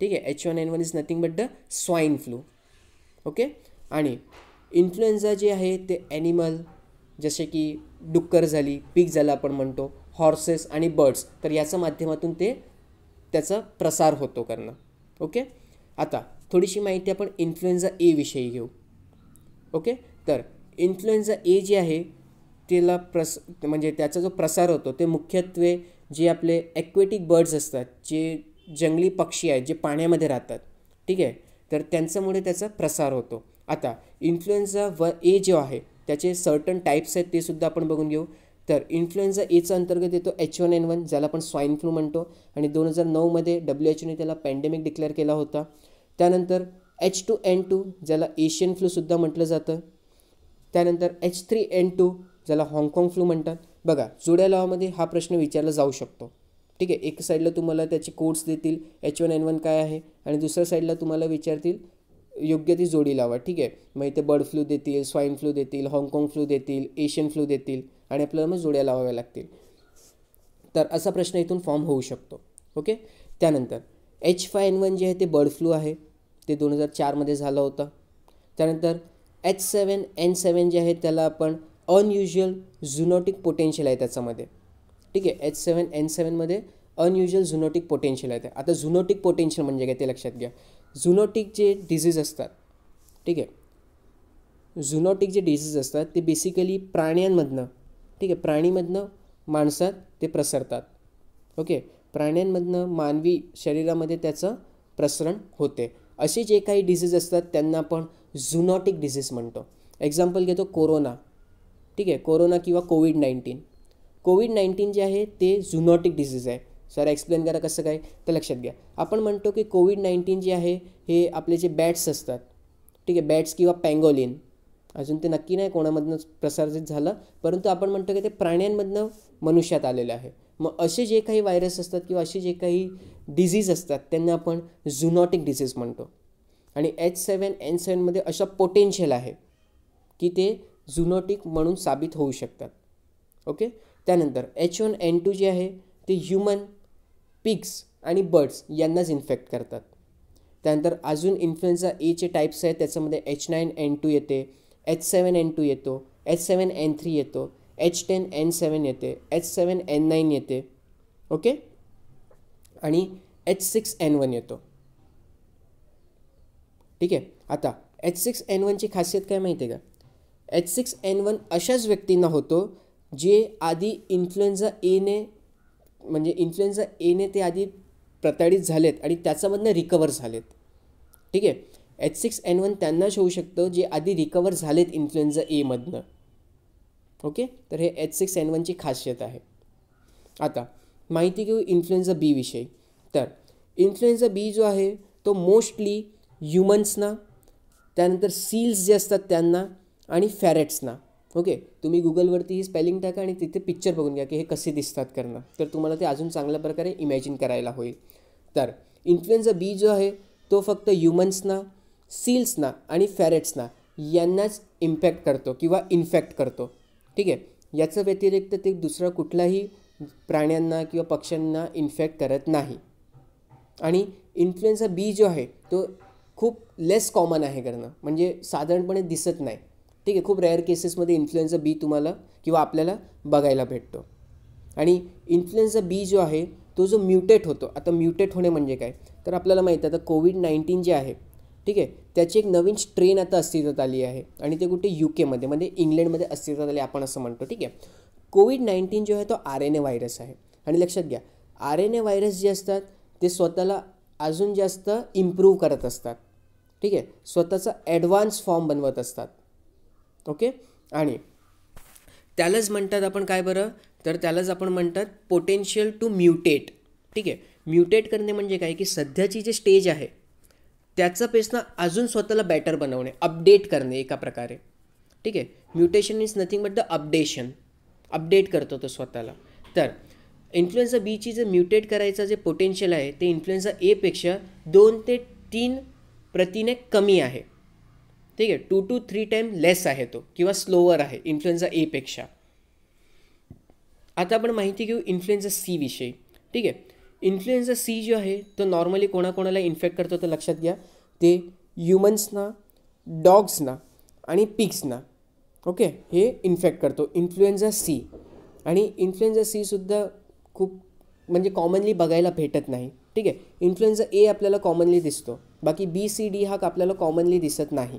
ठीक आहे H one N one is nothing but the swine flu okay आणि इन्फ्लुएन्झा जे आहे ते ॲनिमल जसे की डुक्कर झाली पीक झालं आपण म्हणतो हॉर्सेस आणि बर्ड्स तर याच्या माध्यमातून ते त्याचा प्रसार होतो करणं ओके आता थोडीशी माहिती आपण इन्फ्लुएन्झा विषयी घेऊ ओके तर इन्फ्लुएन्झा ए जे आहे त्याला प्रस म्हणजे त्याचा जो प्रसार होतो ते मुख्यत्वे जे आपले ॲक्वेटिक बर्ड्स असतात जे जंगली पक्षी आहेत जे पाण्यामध्ये राहतात ठीक आहे तर त्यांच्यामुळे त्याचा प्रसार होतो आता इन्फ्लुएन्झा व ए जो आहे त्याचे सर्टन टाईप्स आहेत ते सुद्धा आपण बघून घेऊ तर इन्फ्लुएन्झा एचा अंतर्गत येतो एच वन एन वन ज्याला आपण स्वाईन फ्लू म्हणतो आणि दोन हजार नऊमध्ये डब्ल्यू एच ओने त्याला पॅन्डेमिक डिक्लेअर केला होता त्यानंतर एच टू एन टू ज्याला एशियन फ्लूसुद्धा म्हटलं जातं त्यानंतर एच थ्री एन टू ज्याला हाँगकाँग फ्लू म्हणतात बघा जोड्या लावामध्ये हा प्रश्न विचारला जाऊ शकतो ठीक आहे एक साईडला तुम्हाला त्याचे कोड्स देतील एच वन एन वन काय आहे आणि दुसऱ्या साईडला तुम्हाला विचारतील योग्य ती जोडी लावा ठीक आहे मग इथे बर्ड फ्लू देतील स्वाईन फ्लू देतील हाँगकाँग फ्लू देतील एशियन फ्लू देतील आणि आपल्याला मग जोड्या लावाव्या लागतील तर असा प्रश्न इथून फॉर्म होऊ शकतो ओके त्यानंतर एच फाय एन वन जे आहे ते बर्ड फ्लू आहे ते दोन हजार चारमध्ये झालं होतं त्यानंतर H seven N seven J आहे त्याला आपण अनयुज्युअल झुनॉटिक पोटेन्शियल आहे त्याच्यामध्ये ठीक आहे एच सेवन एन सेवनमध्ये अनयुज्युअल झुनॉटिक पोटेन्शियल आहे आता झुनॉटिक पोटेन्शियल म्हणजे काय ते लक्षात घ्या झुनॉटिक जे डिझीज असतात ठीक आहे झुनॉटिक जे डिझीज असतात ते बेसिकली प्राण्यांमधनं ठीक आहे प्राणीमधनं माणसात ते प्रसरतात ओके प्राण्यांमधनं मानवी शरीरामध्ये त्याचं प्रसरण होते असे जे काही डिझीज असतात त्यांना आपण झुनॉटिक डिझीज म्हणतो एक्झाम्पल घेतो कोरोना ठीक आहे कोरोना किंवा कोविड नाईन्टीन कोविड नाईन्टीन जे आहे ते झुनॉटिक डिसीज आहे सर एक्सप्लेन करा कसं काय तर लक्षात घ्या आपण म्हणतो की कोविड नाईन्टीन जे आहे हे आपले जे बॅट्स असतात ठीक आहे बॅट्स किंवा पँगोलिन अजून ते नक्की नाही कोणामधनं प्रसारित झालं परंतु आपण म्हणतो की ते प्राण्यांमधनं मनुष्यात आलेलं आहे मग असे जे काही व्हायरस असतात किंवा असे जे काही डिझीज असतात त्यांना आपण झुनॉटिक डिझीज म्हणतो आणि एच सेवन एन सेवनमध्ये अशा पोटेन्शियल आहे की ते झुनोटिक म्हणून साबित होऊ शकतात ओके त्यानंतर एच वन एन टू जे आहे ते ह्युमन पिग्स आणि बर्ड्स यांनाच इन्फेक्ट करतात त्यानंतर अजून इन्फ्लुएन्झा एचे टाईप्स आहेत त्याच्यामध्ये एच नाईन एन टू येते एच सेवन एन टू येतो एच सेवन एन थ्री येतो एच टेन एन सेवन येते एच सेवन एन नाईन येते ओके आणि एच सिक्स एन वन येतो ठीक आहे आता एच सिक्स एन वनची खासियत काय माहिती आहे का एच सिक्स एन वन अशाच व्यक्तींना होतो जे आधी इन्फ्लुएन्झा एने म्हणजे इन्फ्लुएन्झा एने ते आधी प्रताडित झालेत आणि त्याच्यामधनं रिकवर झालेत ठीक आहे एच सिक्स एन वन त्यांनाच होऊ शकतं जे आधी रिकवर झालेत इन्फ्लुएन्झा एमधनं ओके तर हे एच सिक्स एन वनची खासियत आहे आता माहिती घेऊ इन्फ्लुएन्झा विषयी तर इन्फ्लुएन्झा बी जो आहे तो मोस्टली ह्युमन्सना त्यानंतर सील्स जे असतात त्यांना आणि फॅरेट्सना ओके तुम्ही गुगलवरती ही स्पेलिंग टाका आणि तिथे पिक्चर बघून घ्या की हे कसे दिसतात करणं तर तुम्हाला ते अजून चांगल्या प्रकारे इमॅजिन करायला होईल तर इन्फ्लुएन्झा बी जो आहे तो फक्त ह्युमन्सना सील्सना आणि फॅरेट्सना यांनाच इम्पॅक्ट करतो किंवा इन्फॅक्ट करतो ठीक आहे याचं व्यतिरिक्त ते दुसरा कुठलाही प्राण्यांना किंवा पक्ष्यांना इन्फेक्ट करत नाही आणि इन्फ्लुएन्झा बी जो आहे तो खूप लेस कॉमन आहे करणं म्हणजे साधारणपणे दिसत नाही ठीक आहे खूप रेअर केसेसमध्ये इन्फ्लुएन्झा बी तुम्हाला किंवा आपल्याला बघायला भेटतो आणि इन्फ्लुएन्झा बी जो आहे तो जो म्युटेट होतो आता म्युटेट होणे म्हणजे काय तर आपल्याला माहिती आहे आता कोविड नाईन्टीन जे आहे ठीक आहे त्याची एक नवीन स्ट्रेन आता अस्तित्वात आली आहे आणि ते कुठे यू केमध्ये म्हणजे इंग्लंडमध्ये अस्तित्वात आली आपण असं म्हणतो ठीक आहे कोविड नाईन्टीन जो आहे तो आर एन ए व्हायरस आहे आणि लक्षात घ्या आर एन ए व्हायरस जे असतात ते स्वतःला अजून जास्त इम्प्रूव्ह करत असतात ठीक आहे स्वतःचा ॲडव्हान्स फॉर्म बनवत असतात ओके आणि त्यालाच म्हणतात आपण काय बरं तर त्यालाच आपण म्हणतात पोटेन्शियल टू म्युटेट ठीक आहे म्युटेट करणे म्हणजे काय की सध्याची जे स्टेज आहे त्याचा पेशना अजून स्वतःला बेटर बनवणे अपडेट करणे एका प्रकारे ठीक आहे mutation is nothing but the updation update करतो तो स्वतःला तर इन्फ्लुएन्झा बीची जे म्युटेट करायचं जे पोटेन्शियल आहे ते इन्फ्लुएन्झा एपेक्षा दोन ते तीन प्रतीने कमी आहे ठीक आहे two two three time less आहे तो किंवा स्लोवर आहे इन्फ्लुएन्झा एपेक्षा आता आपण माहिती घेऊ इन्फ्लुएन्झा सीविषयी ठीक आहे इन्फ्लुएन्झा सी जो आहे तो नॉर्मली कोणाकोणाला इन्फेक्ट करतो तर लक्षात घ्या ते ह्युमन्सना डॉग्सना आणि पिक्सना ओके हे इन्फेक्ट करतो इन्फ्लुएन्झा सी आणि इन्फ्लुएन्झा सीसुद्धा खूप म्हणजे कॉमनली बघायला भेटत नाही ठीक आहे इन्फ्लुएन्झा ए आपल्याला कॉमनली दिसतो बाकी बी सी डी हा आपल्याला कॉमनली दिसत नाही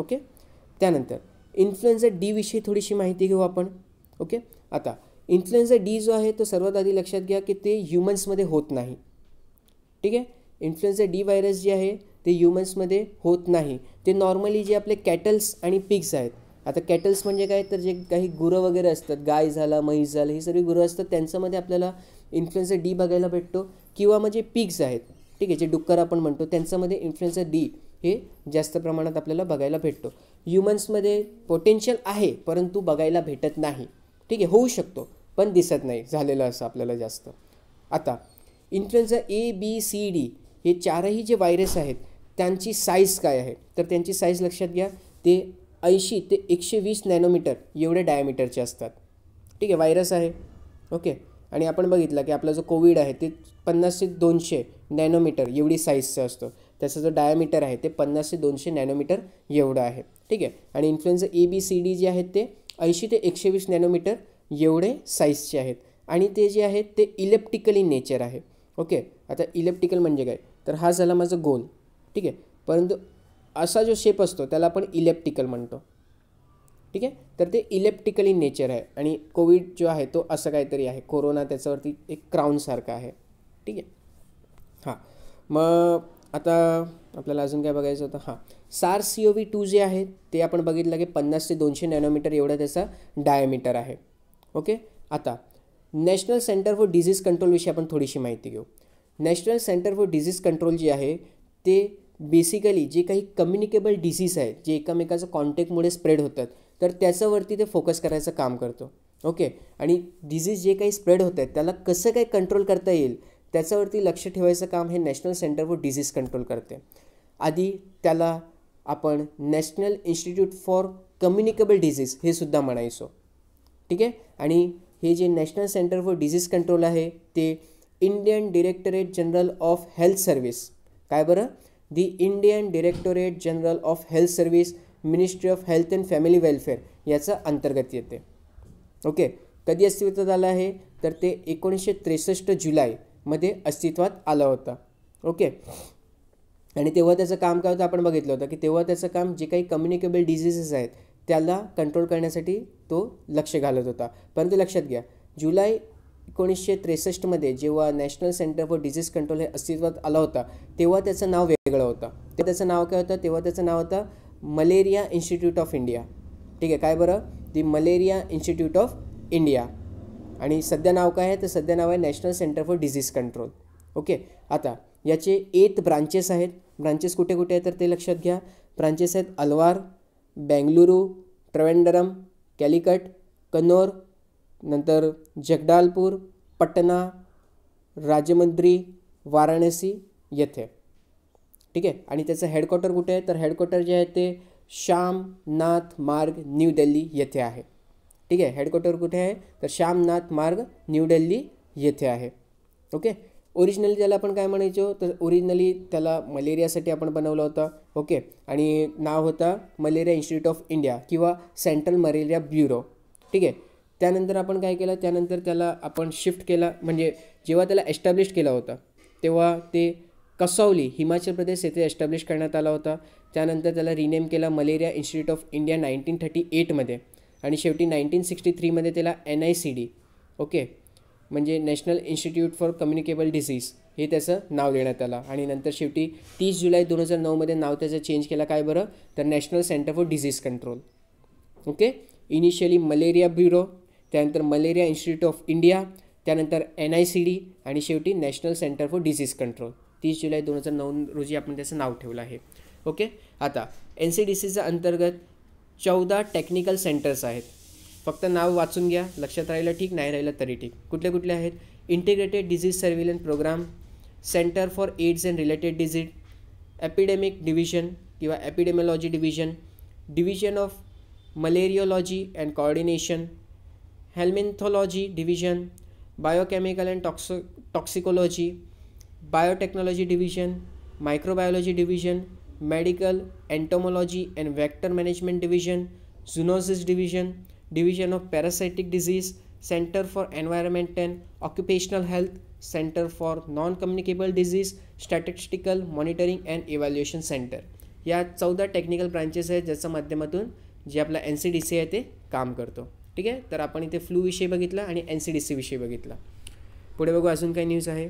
ओके त्यानंतर इन्फ्लुएन्झा विषयी थोडीशी माहिती घेऊ आपण ओके आता इन्फ्लुएन्झा डी जो आहे तो सर्वात आधी लक्षात घ्या की ते ह्युमन्समध्ये होत नाही ठीक आहे इन्फ्लुएन्झा डी व्हायरस जे आहे ते ह्युमन्समध्ये होत नाही ते नॉर्मली जे आपले कॅटल्स आणि पिग्स आहेत आता कॅटल्स म्हणजे काय तर जे काही गुरं वगैरे असतात गाय झाला म्हैस झालं ही सगळी गुरं असतात त्यांच्यामध्ये आपल्याला इन्फ्लुएन्झा डी बघायला भेटतो किंवा म्हणजे पिग्स आहेत ठीक आहे जे डुक्कर आपण म्हणतो त्यांच्यामध्ये इन्फ्लुएन्झा डी हे जास्त प्रमाणात आपल्याला बघायला भेटतो ह्युमन्समध्ये पोटेन्शियल आहे परंतु बघायला भेटत नाही ठीक आहे होऊ शकतो पण दिसत नाही झालेलं असं आपल्याला जास्त आता influenza A B C D हे चारही जे व्हायरस आहेत त्यांची साईज काय आहे तर त्यांची साईज लक्षात घ्या ते ऐंशी ते एकशे वीस नॅनोमीटर एवढे डायमीटरचे असतात ठीक आहे व्हायरस आहे ओके आणि आपण बघितलं की आपला जो कोविड आहे ते पन्नास ते दोनशे नॅनोमीटर एवढी साईजचं असतं त्याचा जो डायमीटर आहे ते पन्नास ते दोनशे नॅनोमीटर एवढं आहे ठीक आहे आणि influenza A B C D जे आहेत ते ऐंशी ते एकशे वीस नॅनोमीटर एवढे साईजचे आहेत आणि ते जे आहेत ते elliptical in nature okay okay आता इलेप्टिकल म्हणजे काय तर हा झाला माझा गोल ठीक आहे परंतु असा जो शेप असतो त्याला आपण इलेप्टिकल म्हणतो ठीक आहे तर ते इलेप्टिकल इन नेचर आहे आणि कोविड जो आहे तो असं काहीतरी आहे कोरोना त्याच्यावरती एक क्राऊनसारखा आहे ठीक आहे हां मग आता आपल्याला अजून काय बघायचं होतं हां सार सी ओ व्ही टू जे आहे ते आपण बघितलं की पन्नास ते दोनशे नॅनोमीटर एवढा त्याचा डायमीटर आहे ओके आता नॅशनल सेंटर फॉर डिझीज कंट्रोलविषयी आपण थोडीशी माहिती घेऊ national centre for disease control जे आहे ते बेसिकली जे काही कम्युनिकेबल डिझीज आहेत जे एकामेकाचं कॉन्टॅक्टमुळे स्प्रेड होतात तर त्याच्यावरती ते फोकस करायचं काम करतो ओके आणि डिझीज जे काही स्प्रेड होत आहेत त्याला कसं काय कंट्रोल करता येईल त्याच्यावरती लक्ष ठेवायचं काम हे national centre for disease control करते आधी त्याला आपण national institute for communicable disease हे सुद्धा म्हणायचो ठीक आहे आणि हे जे national centre for disease control आहे ते Indian directorate general of health service काय बरं the Indian directorate general of health service ministry of health and family welfare याचा अंतर्गत येते ओके कधी अस्तित्वात आलं आहे तर ते एकोणीसशे त्रेसष्ट जुलै मध्ये अस्तित्वात आला होता ओके आणि तेव्हा त्याचं काम काय होतं आपण बघितलं होतं की तेव्हा त्याचं काम जे काही कम्युनिकेबल डिझिजेस आहेत त्याला कंट्रोल करण्यासाठी तो लक्ष घालत होता परंतु लक्षात घ्या जुलै एकोणीसशे त्रेसष्टमध्ये जेव्हा national centre for disease control हे अस्तित्वात आला होता तेव्हा त्याचं नाव वेगळं होतं तेव्हा त्याचं नाव काय होतं तेव्हा त्याचं नाव होतं मलेरिया इन्स्टिट्यूट ऑफ इंडिया ठीक आहे काय बरं the malaria institute of India आणि सध्या नाव काय आहे तर सध्या नाव आहे national centre for disease control okay आता याचे एट ब्रांचेस आहेत ब्रांचेस कुठे कुठे आहेत तर ते लक्षात घ्या ब्रांचेस आहेत अलवार बेंगलुरू ट्रवेंडरम कॅलिकट कन्नोर नंतर जगदालपूर पटना राजमंद्री वाराणसी येथे ठीक आहे आणि त्याचं हेडक्वार्टर कुठे आहे तर हेडक्वार्टर जे आहे ते श्याम नाथ मार्ग न्यू दिल्ली येथे आहे ठीक आहे हेडक्वार्टर कुठे आहे तर श्यामनाथ मार्ग न्यू दिल्ली येथे आहे ओके ओरिजिनली त्याला आपण काय म्हणायचो तर ओरिजिनली त्याला मलेरियासाठी आपण बनवलं होतं ओके आणि नाव होतं मलेरिया इन्स्टिट्यूट ऑफ इंडिया किंवा सेंट्रल मलेरिया ब्युरो ठीक आहे त्यानंतर आपण काय केलं त्यानंतर त्याला आपण शिफ्ट केला म्हणजे जेव्हा त्याला एस्टॅब्लिश केला होता तेव्हा ते कसौली हिमाचल प्रदेश येथे एस्टॅब्लिश करण्यात आला होता त्यानंतर त्याला रिनेम केला malaria institute of India nineteen thirty एटमध्ये आणि शेवटी नाईन्टीन सिक्स्टी थ्रीमध्ये त्याला N I C D okay म्हणजे national institute for communicable disease हे त्याचं नाव देण्यात आलं आणि नंतर शेवटी तीस जुलै दोन हजार नऊमध्ये नाव त्याचं चेंज केलं काय बरं तर national centre for disease control okay initially malaria bureau त्यानंतर मलेरिया इन्स्टिट्यूट ऑफ इंडिया त्यानंतर एन आय सी डी आणि शेवटी national centre for disease control तीस जुलै दोन हजार नऊ रोजी आपण त्याचं नाव ठेवलं आहे ओके आता एन सी डी सीचा अंतर्गत चौदा टेक्निकल सेंटर्स आहेत फक्त नाव वाचून घ्या लक्षात राहिलं ठीक नाही राहिलं तरी ठीक कुठले कुठले आहेत integrated disease surveillance programme centre for AIDS and related disease epidemic division किंवा epidemiology division division of malariology and coordination helminthology division biochemical and toxo toxicology biotechnology division microbiology division medical entomology and vector management division zoonosis division division of parasitic disease centre for environment and occupational health centre for non communicable disease statistical monitoring and evaluation centre या चौदा technical branches आहेत ज्याच्या माध्यमातून जे आपला N C D C आहे ते काम करतो ठीक आहे तर आपण इथे फ्लू विषय बघितला आणि एन सी डी सी विषय बघितला पुढे बघू अजून काही न्यूज आहे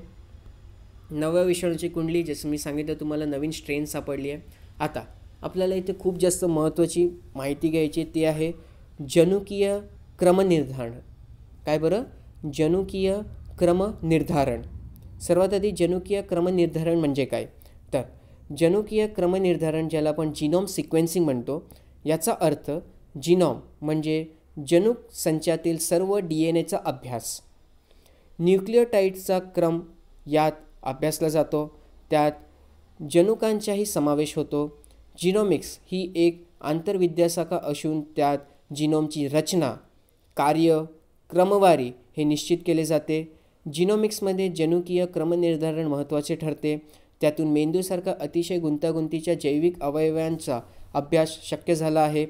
नव्या विषाणूची कुंडली जसं मी सांगितलं तुम्हाला नवीन स्ट्रेन सापडली आहे आता आपल्याला इथे खूप जास्त महत्त्वाची माहिती घ्यायची ती आहे जनुकीय क्रमनिर्धारण काय बरं जनुकीय क्रमनिर्धारण सर्वात आधी जनुकीय क्रमनिर्धारण म्हणजे काय तर जनुकीय क्रमनिर्धारण ज्याला आपण जिनॉम सिक्वेन्सिंग म्हणतो याचा अर्थ जिनॉम म्हणजे जनुक संचातील सर्व डी एन एचा अभ्यास न्यूक्लिओटाईडचा क्रम यात अभ्यासला जातो त्यात जनुकांचाही समावेश होतो जिनोमिक्स ही एक आंतरविद्याशाखा असून त्यात जिनोमची रचना कार्य क्रमवारी हे निश्चित केले जाते जिनोमिक्समध्ये जनुकीय क्रमनिर्धारण महत्त्वाचे ठरते त्यातून मेंदूसारखा अतिशय गुंतागुंतीच्या जैविक अवयवांचा अभ्यास शक्य झाला आहे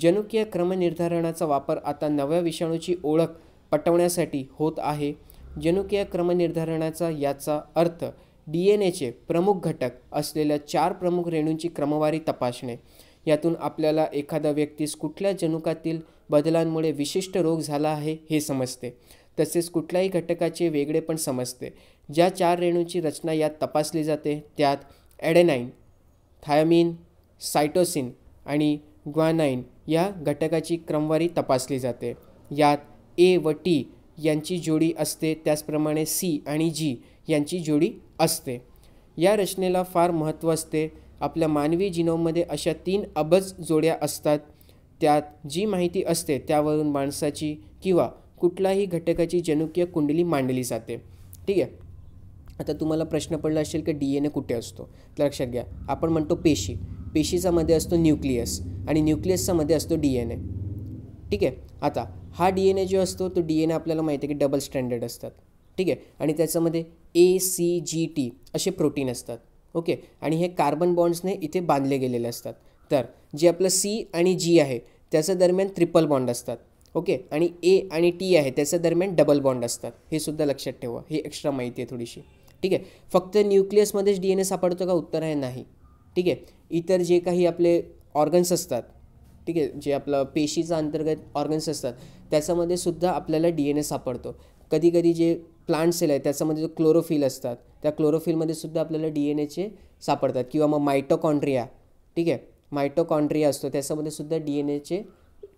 जनुकीय क्रमनिर्धारणाचा वापर आता नव्या विषाणूची ओळख पटवण्यासाठी होत आहे जनुकीय क्रमनिर्धारणाचा याचा अर्थ डी एन एचे प्रमुख घटक असलेल्या चार प्रमुख रेणूंची क्रमवारी तपासणे यातून आपल्याला एखादा व्यक्तीस कुठल्या जनुकातील बदलांमुळे विशिष्ट रोग झाला आहे हे समजते तसेच कुठल्याही घटकाचे वेगळे पण समजते ज्या चार रेणूंची रचना यात तपासली जाते त्यात ॲडेनाईन थायमिन सायटोसिन आणि ग्वानाईन या घटकाची क्रमवारी तपासली जाते यात ए व टी यांची जोडी असते त्याचप्रमाणे सी आणि जी यांची जोडी असते या रचनेला फार महत्त्व असते आपल्या मानवी जिनोममध्ये अशा तीन अबज जोड्या असतात त्यात जी माहिती असते त्यावरून माणसाची किंवा कुठल्याही घटकाची जनुकीय कुंडली मांडली जाते ठीक आहे आता तुम्हाला प्रश्न पडला असेल की डी एन ए कुठे असतो तर लक्षात घ्या आपण म्हणतो पेशी पेशीचा मध्ये असतो न्यूक्लियस आणि न्यूक्लियसचा मध्ये असतो डी एन ए ठीक आहे आता हा डी एन ए जो असतो तो डी एन ए आपल्याला माहिती आहे की डबल स्टँडर्ड असतात ठीक आहे आणि त्याच्यामध्ये ए सी जी टी असे प्रोटीन असतात ओके आणि हे कार्बन बॉन्ड्सने इथे बांधले गेलेले असतात तर जे आपलं सी आणि जी आहे त्याच्या दरम्यान ट्रिपल बॉन्ड असतात ओके आणि ए आणि टी आहे त्याच्या दरम्यान डबल बॉन्ड असतात हे सुद्धा लक्षात ठेवा हे एक्स्ट्रा माहिती आहे थोडीशी ठीक आहे फक्त न्यूक्लियसमध्येच डी एन ए सापडतो का उत्तर आहे नाही ठीक आहे इतर जे काही आपले ऑर्गन्स असतात ठीक आहे जे आपलं पेशीचा अंतर्गत ऑर्गन्स असतात त्याच्यामध्ये सुद्धा आपल्याला डी एन ए सापडतो कधी कधी जे प्लांट सेल आहे त्याच्यामध्ये जो क्लोरोफिल असतात त्या क्लोरोफिलमध्ये सुद्धा आपल्याला डी एन एचे सापडतात किंवा मग मायटोकॉन्ड्रिया ठीक आहे मायटोकॉन्ड्रिया असतो त्याच्यामध्ये सुद्धा डी एन एचे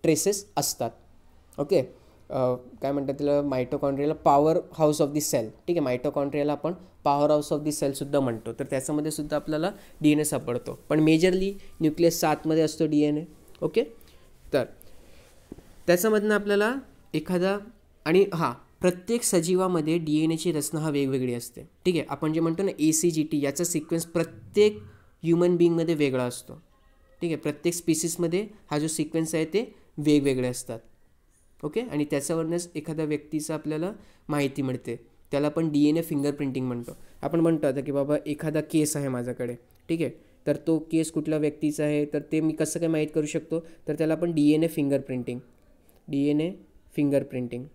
ट्रेसेस असतात ओके काय म्हणतात त्याला मायटोकॉन्ड्रियाला power house of the cell ठीक आहे मायटोकॉन्ड्रियाला आपण पॉवर हाऊस ऑफ दी सेलसुद्धा म्हणतो तर त्याच्यामध्ये सुद्धा आपल्याला डी एन ए सापडतो पण मेजरली न्यूक्लियस सातमध्ये असतो डी एन ए ओके तर त्याच्यामधनं आपल्याला एखादा आणि हां प्रत्येक सजीवामध्ये डी एन एची रचना हा वेगवेगळी असते ठीक आहे आपण जे म्हणतो ना ए सी जी टी याचा सिक्वेन्स प्रत्येक ह्युमन बिईंगमध्ये वेगळा असतो ठीक आहे प्रत्येक स्पीसीसमध्ये हा जो सिक्वेन्स आहे ते वेगवेगळे असतात ओके आणि त्याच्यावरूनच एखाद्या व्यक्तीचं आपल्याला माहिती मिळते त्याला आपण D N A finger printing म्हणतो आपण म्हणतो आता की बाबा एखादा केस आहे माझ्याकडे ठीक आहे तर तो केस कुठल्या व्यक्तीचा आहे तर ते मी कसं काय माहीत करू शकतो तर त्याला आपण D N A finger printing D N A finger printing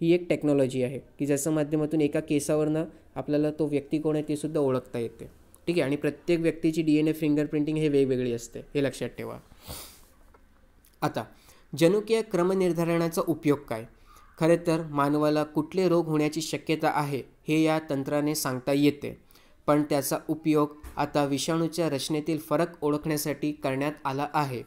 ही एक टेक्नॉलॉजी आहे की ज्याच्या माध्यमातून एका केसावरनं आपल्याला तो व्यक्ती कोण आहे ते सुद्धा ओळखता येते ठीक आहे आणि प्रत्येक व्यक्तीची D N A finger printing हे वेगवेगळी असते हे लक्षात ठेवा आता जनुकीय क्रमनिर्धारणाचा उपयोग काय खरे तर मानवाला कुठले रोग होण्याची शक्यता आहे हे या तंत्राने सांगता येते पण त्याचा उपयोग आता विषाणूच्या रचनेतील फरक ओळखण्यासाठी करण्यात आला आहे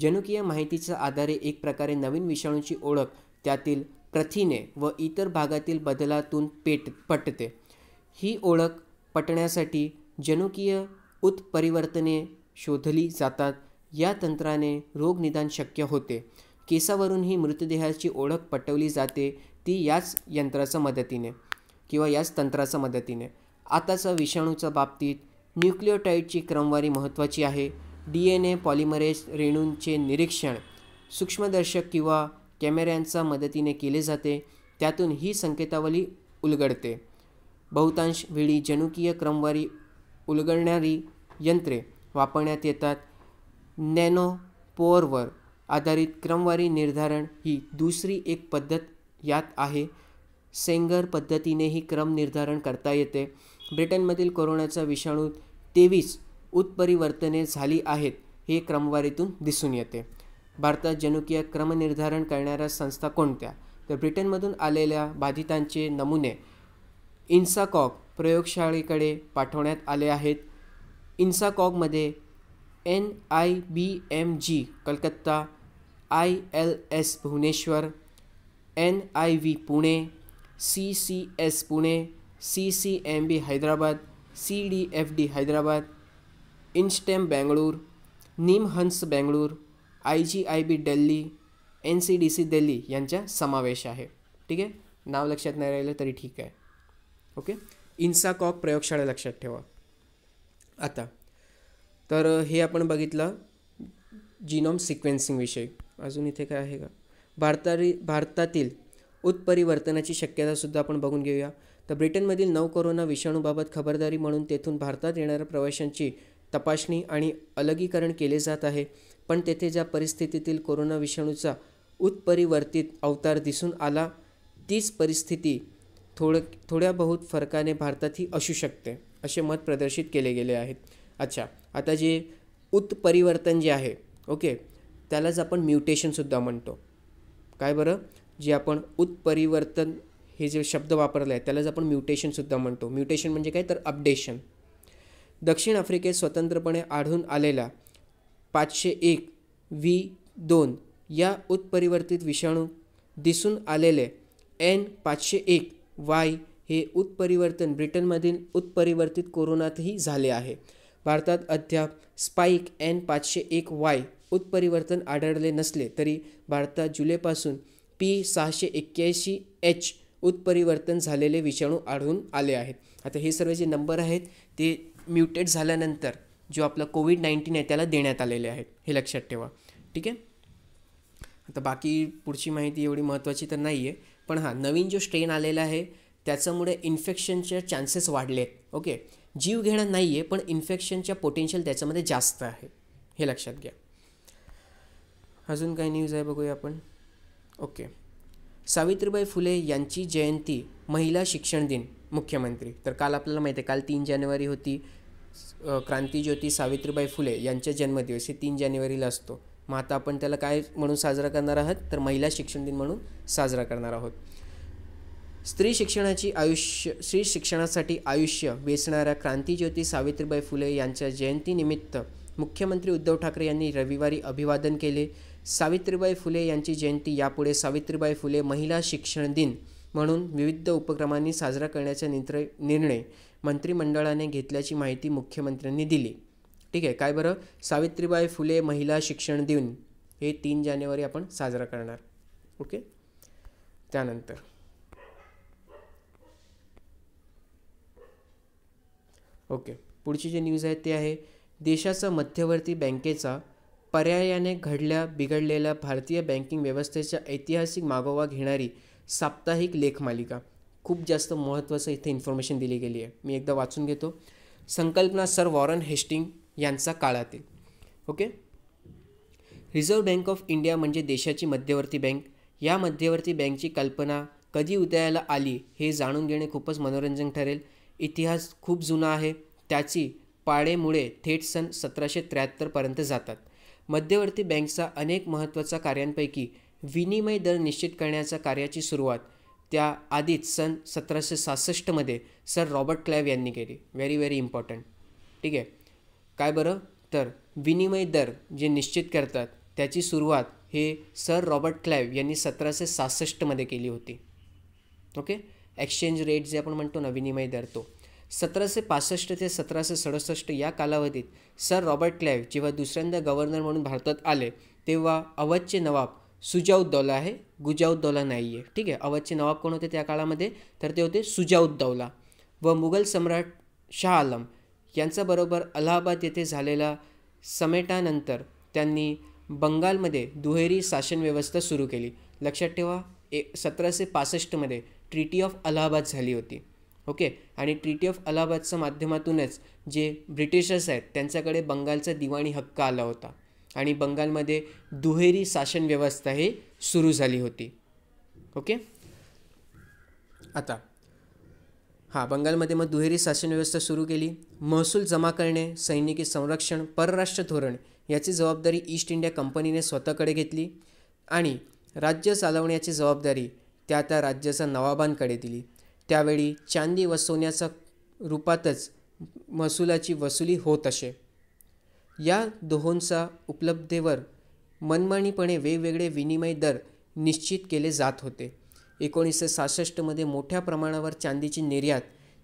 जनुकीय माहितीच्या आधारे एक प्रकारे नवीन विषाणूची ओळख त्यातील प्रथिने व इतर भागातील बदलातून पेट पटते ही ओळख पटण्यासाठी जनुकीय उत्परिवर्तने शोधली जातात या तंत्राने रोगनिदान शक्य होते केसावरून ही मृतदेहाची ओळख पटवली जाते ती याच यंत्राच्या मदतीने किंवा याच तंत्राच्या मदतीने आताचं विषाणूच्या बाबतीत न्यूक्लिओटाईडची क्रमवारी महत्त्वाची आहे डी एन ए पॉलिमरेज रेणूंचे निरीक्षण सूक्ष्मदर्शक किंवा कॅमेऱ्यांच्या मदतीने केले जाते त्यातून ही संकेतावली उलगडते बहुतांश वेळी जनुकीय क्रमवारी उलगडणारी यंत्रे वापरण्यात येतात नॅनो पोअरवर आधारित क्रमवारी निर्धारण ही दुसरी एक पद्धत यात आहे सेंगर पद्धतीनेही क्रम निर्धारण करता येते ब्रिटनमधील कोरोनाचा विषाणू तेवीस उत्परिवर्तने झाली आहेत हे क्रमवारीतून दिसून येते भारतात जनुकीय क्रमनिर्धारण करणाऱ्या संस्था कोणत्या तर ब्रिटनमधून आलेल्या बाधितांचे नमुने इन्साकॉक प्रयोगशाळेकडे पाठवण्यात आले आहेत इन्साकॉकमध्ये N I B M G Calcutta I L S Bhubaneswar N I V Pune C C S Pune C C M B Hyderabad C D F D Hyderabad InStem Bangalore NIMHANS Bangalore I G I B Delhi N C D C Delhi यांचा समावेश आहे ठीक आहे नाव लक्षात नाही राहिलं तरी ठीक आहे ओके इन्साकॉक प्रयोगशाळा लक्षात ठेवा आता तर हे आपण बघितलं जिनोम सिक्वेन्सिंगविषयी अजून इथे काय आहे का भारतारी भारतातील उत्परिवर्तनाची शक्यतासुद्धा आपण बघून घेऊया तर ब्रिटनमधील नऊ कोरोना विषाणूबाबत खबरदारी म्हणून तेथून भारतात येणाऱ्या प्रवाशांची तपासणी आणि अलगीकरण केले जात आहे पण तेथे ज्या परिस्थितीतील कोरोना विषाणूचा उत्परिवर्तित अवतार दिसून आला तीच परिस्थिती थोड थोड्या बहुत फरकाने भारतातही असू शकते असे मत प्रदर्शित केले गेले आहेत अच्छा आता जे उत्परिवर्तन जे आहे ओके त्यालाच आपण म्युटेशनसुद्धा म्हणतो काय बरं जे आपण उत्परिवर्तन हे जे शब्द वापरले आहेत त्यालाच आपण म्युटेशनसुद्धा म्हणतो म्युटेशन म्हणजे काय तर अपडेशन दक्षिण आफ्रिकेत स्वतंत्रपणे आढळून आलेला पाचशे एक व्ही दोन या उत्परिवर्तित विषाणू दिसून आलेले एन पाचशे एक वाय हे उत्परिवर्तन ब्रिटनमधील उत्परिवर्तित कोरोनातही झाले आहे भारतात अद्याप स्पाईक एन पाचशे एक वाय उत्परिवर्तन आढळले नसले तरी भारतात जुलैपासून पी सहाशे एक्क्याऐंशी एच उत्परिवर्तन झालेले विषाणू आढळून आले आहेत आता हे सर्व जे नंबर आहेत ते म्युटेट झाल्यानंतर जो आपला कोविड नाईन्टीन आहे त्याला देण्यात आलेले आहेत हे लक्षात ठेवा ठीक आहे आता बाकी पुढची माहिती एवढी महत्त्वाची तर नाही आहे पण हां नवीन जो स्ट्रेन आलेला आहे त्याच्यामुळे इन्फेक्शनचे चान्सेस वाढले आहेत ओके जीव घेणं नाही आहे पण इन्फेक्शनच्या पोटेन्शियल त्याच्यामध्ये जास्त आहे हे लक्षात घ्या अजून काही न्यूज आहे बघूया आपण ओके सावित्रीबाई फुले यांची जयंती महिला शिक्षण दिन मुख्यमंत्री तर काल आपल्याला माहिती आहे काल तीन जानेवारी होती क्रांतीज्योती सावित्रीबाई फुले यांचे जन्मदिवस हे तीन जानेवारीला असतो मग आता आपण त्याला काय म्हणून साजरा करणार आहात तर महिला शिक्षण दिन म्हणून साजरा करणार आहोत स्त्री शिक्षणाची आयुष्य स्त्री शिक्षणासाठी आयुष्य वेचणाऱ्या क्रांतीज्योती सावित्रीबाई फुले यांच्या जयंतीनिमित्त मुख्यमंत्री उद्धव ठाकरे यांनी रविवारी अभिवादन केले सावित्रीबाई फुले यांची जयंती यापुढे सावित्रीबाई फुले महिला शिक्षण दिन म्हणून विविध उपक्रमांनी साजरा करण्याचा नित्र निर्णय मंत्रिमंडळाने घेतल्याची माहिती मुख्यमंत्र्यांनी दिली ठीक आहे काय बरं सावित्रीबाई फुले महिला शिक्षण दिन हे तीन जानेवारी आपण साजरा करणार ओके त्यानंतर ओके पुढची जी न्यूज आहे ते आहे देशाचा मध्यवर्ती बँकेचा पर्यायाने घडल्या बिघडलेल्या भारतीय बँकिंग व्यवस्थेच्या ऐतिहासिक मागोवा घेणारी साप्ताहिक लेख मालिका खूप जास्त महत्त्वाचं इथे इन्फॉर्मेशन दिली गेली आहे मी एकदा वाचून घेतो संकल्पना सर वॉरन हेस्टिंग यांचा काळातील okay reserve bank of India म्हणजे देशाची मध्यवर्ती बँक या मध्यवर्ती बँकची कल्पना कधी उदयाला आली हे जाणून घेणे खूपच मनोरंजन ठरेल इतिहास खूप जुना आहे त्याची पाळेमुळे थेट सन सतराशे त्र्याहत्तरपर्यंत जातात मध्यवर्ती बँकचा अनेक महत्त्वाच्या कार्यांपैकी विनिमय दर निश्चित करण्याच्या कार्याची सुरुवात त्या आधीच सन सतराशे सहासष्टमध्ये सर रॉबर्ट क्लॅव यांनी केली व्हेरी व्हेरी इम्पॉर्टंट ठीक आहे काय बरं तर विनिमय दर जे निश्चित करतात त्याची सुरुवात हे सर रॉबर्ट क्लॅव यांनी सतराशे सहासष्टमध्ये केली होती ओके एक्सचेंज रेट जे आपण म्हणतो ना विनिमय दर तो सतराशे पासष्ट ते सतराशे सडुसष्ट या कालावधीत सर रॉबर्ट क्लॅव्ह जेव्हा दुसऱ्यांदा गव्हर्नर म्हणून भारतात आले तेव्हा अवधचे नवाब सुजाउद्दौला आहे गुजाउद्दौला नाही आहे ठीक आहे अवधचे नवाब कोण होते त्या काळामध्ये तर ते होते सुजाउद्दौला व मुघल सम्राट शाह आलम यांच्याबरोबर अलाहाबाद येथे झालेला समेटानंतर त्यांनी बंगालमध्ये दुहेरी शासन व्यवस्था सुरू केली लक्षात ठेवा ए सतराशे पासष्टमध्ये ट्रिटी ऑफ अलाहाबाद झाली होती ओके आणि ट्रिटी ऑफ अलाहाबादच्या माध्यमातूनच जे ब्रिटिशर्स आहेत त्यांच्याकडे बंगालचा दिवाणी हक्क आला होता आणि बंगालमध्ये दुहेरी शासन व्यवस्था ही सुरू झाली होती ओके आता हां बंगालमध्ये मग दुहेरी शासन व्यवस्था सुरू केली महसूल जमा करणे सैनिकी संरक्षण परराष्ट्र धोरण याची जबाबदारी ईस्ट इंडिया कंपनीने स्वतःकडे घेतली आणि राज्य चालवण्याची जबाबदारी त्या त्या राज्याच्या नवाबांकडे दिली त्यावेळी चांदी व सोन्याचा रूपातच महसुलाची वसुली होत असे या दोहोंचा उपलब्धेवर मनमानीपणे वेगवेगळे विनिमय दर निश्चित केले जात होते एकोणीसशे सहासष्टमध्ये मोठ्या प्रमाणावर चांदीची निर्यात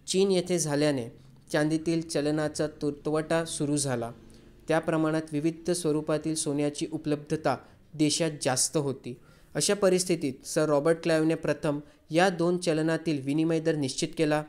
चीन येथे झाल्याने चांदीतील चलनाचा तुटवटा सुरू झाला त्या प्रमाणात विविध स्वरूपातील सोन्याची उपलब्धता देशात जास्त होती अशा परिस्थितीत सर रॉबर्ट क्लाईव्हने प्रथम या दोन चलनातील विनिमय दर निश्चित केला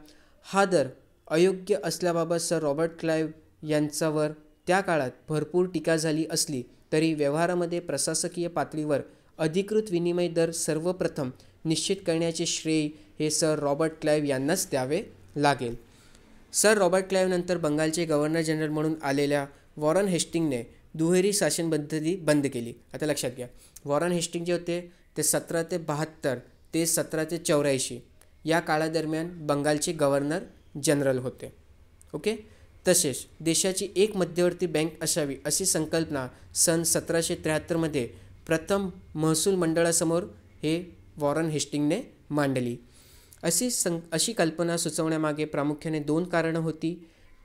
हा दर अयोग्य असल्याबाबत सर रॉबर्ट क्लाइव्ह यांच्यावर त्या काळात भरपूर टीका झाली असली तरी व्यवहारामध्ये प्रशासकीय पातळीवर अधिकृत विनिमय दर सर्वप्रथम निश्चित करण्याचे श्रेय हे सर रॉबर्ट क्लाइव्ह यांनाच द्यावे लागेल सर रॉबर्ट नंतर बंगालचे गव्हर्नर जनरल म्हणून आलेल्या वॉरन हेस्टिंगने दुहेरी शासन पद्धती बंद केली आता लक्षात घ्या वॉरन हेस्टिंग जे होते ते सतरा ते बहात्तर ते सतरा ते चौऱ्याऐंशी या काळादरम्यान बंगालचे गव्हर्नर जनरल होते ओके तसेच देशाची एक मध्यवर्ती बँक असावी अशी संकल्पना सन सतराशे त्र्याहत्तरमध्ये प्रथम महसूल मंडळासमोर हे वॉरन हेस्टिंगने मांडली अशी सं अशी कल्पना सुचवण्यामागे प्रामुख्याने दोन कारणं होती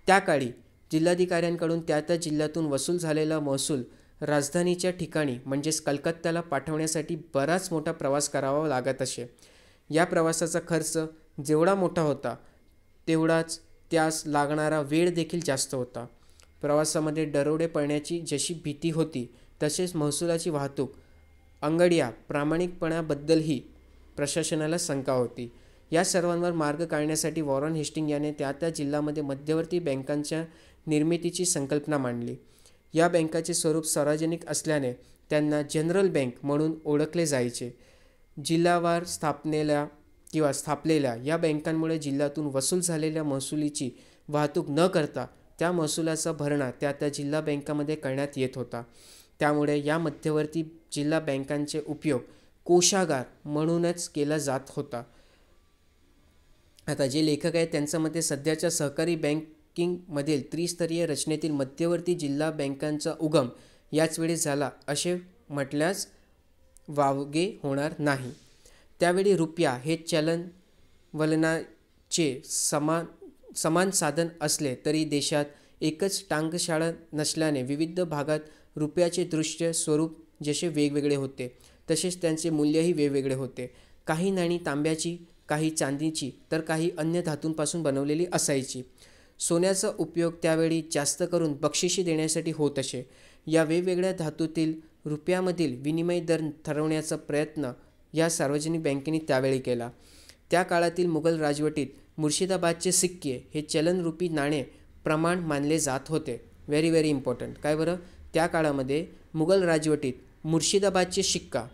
त्या काळी जिल्हाधिकाऱ्यांकडून त्या त्या जिल्ह्यातून वसूल झालेला महसूल राजधानीच्या ठिकाणी म्हणजेच कलकत्त्याला पाठवण्यासाठी बराच मोठा प्रवास करावा लागत असे या प्रवासाचा खर्च जेवढा मोठा होता तेवढाच त्यास लागणारा वेळ देखील जास्त होता प्रवासामध्ये दरोडे पडण्याची जशी भीती होती तसेच महसुलाची वाहतूक अंगडिया प्रामाणिकपणाबद्दलही प्रशासनाला शंका होती या सर्वांवर मार्ग काढण्यासाठी वॉरन हेस्टिंग याने त्या त्या जिल्ह्यामध्ये मध्यवर्ती बँकांच्या निर्मितीची संकल्पना मांडली या बँकाचे स्वरूप सार्वजनिक असल्याने त्यांना जनरल बँक म्हणून ओळखले जायचे जिल्हावार स्थापनेला किंवा स्थापलेल्या या बँकांमुळे जिल्ह्यातून वसूल झालेल्या महसुलीची वाहतूक न करता त्या महसुलाचा भरणा त्या त्या जिल्हा बँकामध्ये करण्यात येत होता त्यामुळे या मध्यवर्ती जिल्हा बँकांचे उपयोग कोशागार म्हणूनच केला जात होता आता जे लेखक आहेत त्यांच्यामध्ये सध्याच्या सहकारी बँक किंगमधील त्रिस्तरीय रचनेतील मध्यवर्ती जिल्हा बँकांचा उगम याच वेळी झाला असे म्हटल्यास वावगे होणार नाही त्यावेळी रुपया हे चलन वलनाचे समान समान साधन असले तरी देशात एकच टांगशाळा नसल्याने विविध भागात रुपयाचे दृश्य स्वरूप जसे वेगवेगळे होते तसेच त्यांचे मूल्यही वेगवेगळे होते काही नाणी तांब्याची काही चांदीची तर काही अन्य धातूंपासून बनवलेली असायची सोन्याचा उपयोग त्यावेळी जास्त करून बक्षिशी देण्यासाठी होत असे या वेगवेगळ्या धातूतील रुपयामधील विनिमय दर ठरवण्याचा प्रयत्न या सार्वजनिक बँकेने त्यावेळी केला त्या काळातील मुघल राजवटीत मुर्शिदाबादचे सिक्के हे चलनरूपी नाणे प्रमाण मानले जात होते व्हेरी व्हेरी इम्पॉर्टंट काय बरं त्या काळामध्ये मुघल राजवटीत मुर्शिदाबादचे शिक्का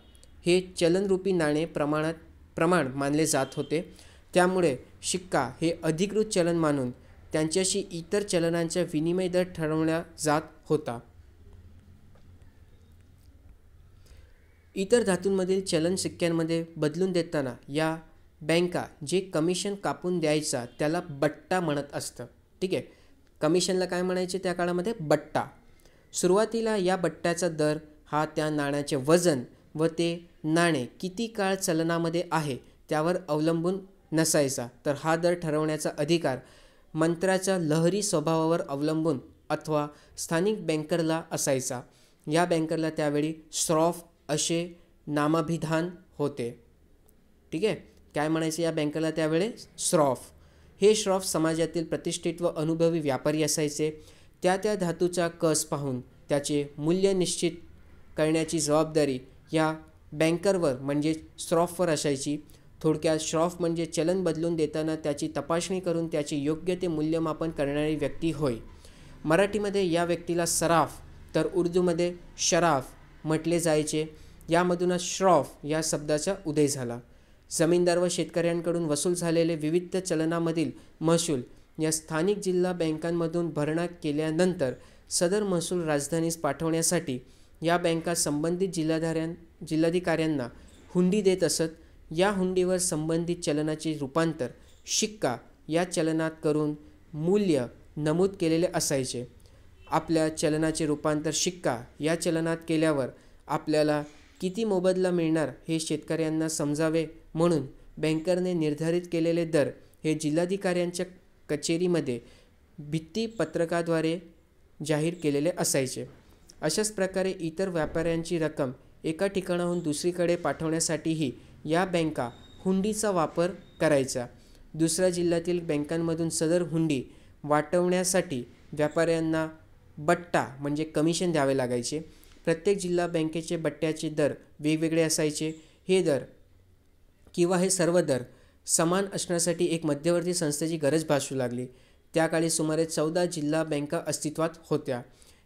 हे चलनरूपी नाणे प्रमाणात प्रमाण मानले जात होते त्यामुळे शिक्का हे अधिकृत चलन मानून त्यांच्याशी इतर चलनांचा विनिमय दर ठरवला जात होता इतर धातूंमधील चलन सिक्क्यांमध्ये बदलून देताना या बँका जे कमिशन कापून द्यायचा त्याला बट्टा म्हणत असतं ठीक आहे कमिशनला काय म्हणायचे त्या काळामध्ये बट्टा सुरुवातीला या बट्ट्याचा दर हा त्या नाण्याचे वजन व ते नाणे किती काळ चलनामध्ये आहे त्यावर अवलंबून नसायचा तर हा दर ठरवण्याचा अधिकार मंत्राच्या लहरी स्वभावावर अवलंबून अथवा स्थानिक बँकरला असायचा या बँकरला त्यावेळी श्रॉफ असे नामाभिधान होते ठीक आहे काय म्हणायचं या बँकरला त्यावेळी श्रॉफ हे श्रॉफ समाजातील प्रतिष्ठित व अनुभवी व्यापारी असायचे त्या त्या धातूचा कस पाहून त्याचे मूल्य निश्चित करण्याची जबाबदारी या बँकरवर म्हणजे श्रॉफवर असायची थोडक्यात श्रॉफ म्हणजे चलन बदलून देताना त्याची तपासणी करून त्याचे योग्य ते मूल्यमापन करणारी व्यक्ती होय मराठीमध्ये या व्यक्तीला सराफ तर उर्दूमध्ये शराफ म्हटले जायचे यामधूनच श्रॉफ या शब्दाचा उदय झाला जमीनदार व शेतकऱ्यांकडून वसूल झालेले विविध चलनामधील महसूल या स्थानिक जिल्हा बँकांमधून भरणा केल्यानंतर सदर महसूल राजधानीस पाठवण्यासाठी या बँका संबंधित जिल्हाधाऱ्यां जिल्हाधिकाऱ्यांना हुंडी देत असत या हुंडीवर संबंधित चलनाचे रूपांतर शिक्का या चलनात करून मूल्य नमूद केलेले असायचे आपल्या चलनाचे रूपांतर शिक्का या चलनात केल्यावर आपल्याला किती मोबदला मिळणार हे शेतकऱ्यांना समजावे म्हणून बँकरने निर्धारित केलेले दर हे जिल्हाधिकाऱ्यांच्या कचेरीमध्ये भित्तीपत्रकाद्वारे जाहीर केलेले असायचे अशाच प्रकारे इतर व्यापाऱ्यांची रक्कम एका ठिकाणाहून दुसरीकडे पाठवण्यासाठीही या बँका हुंडीचा वापर करायचा दुसऱ्या जिल्ह्यातील बँकांमधून सदर हुंडी वाटवण्यासाठी व्यापाऱ्यांना बट्टा म्हणजे कमिशन द्यावे लागायचे प्रत्येक जिल्हा बँकेचे बट्ट्याचे दर वेगवेगळे असायचे हे दर किंवा हे सर्व दर समान असण्यासाठी एक मध्यवर्ती संस्थेची गरज भासू लागली त्या काळी सुमारे चौदा जिल्हा बँका अस्तित्वात होत्या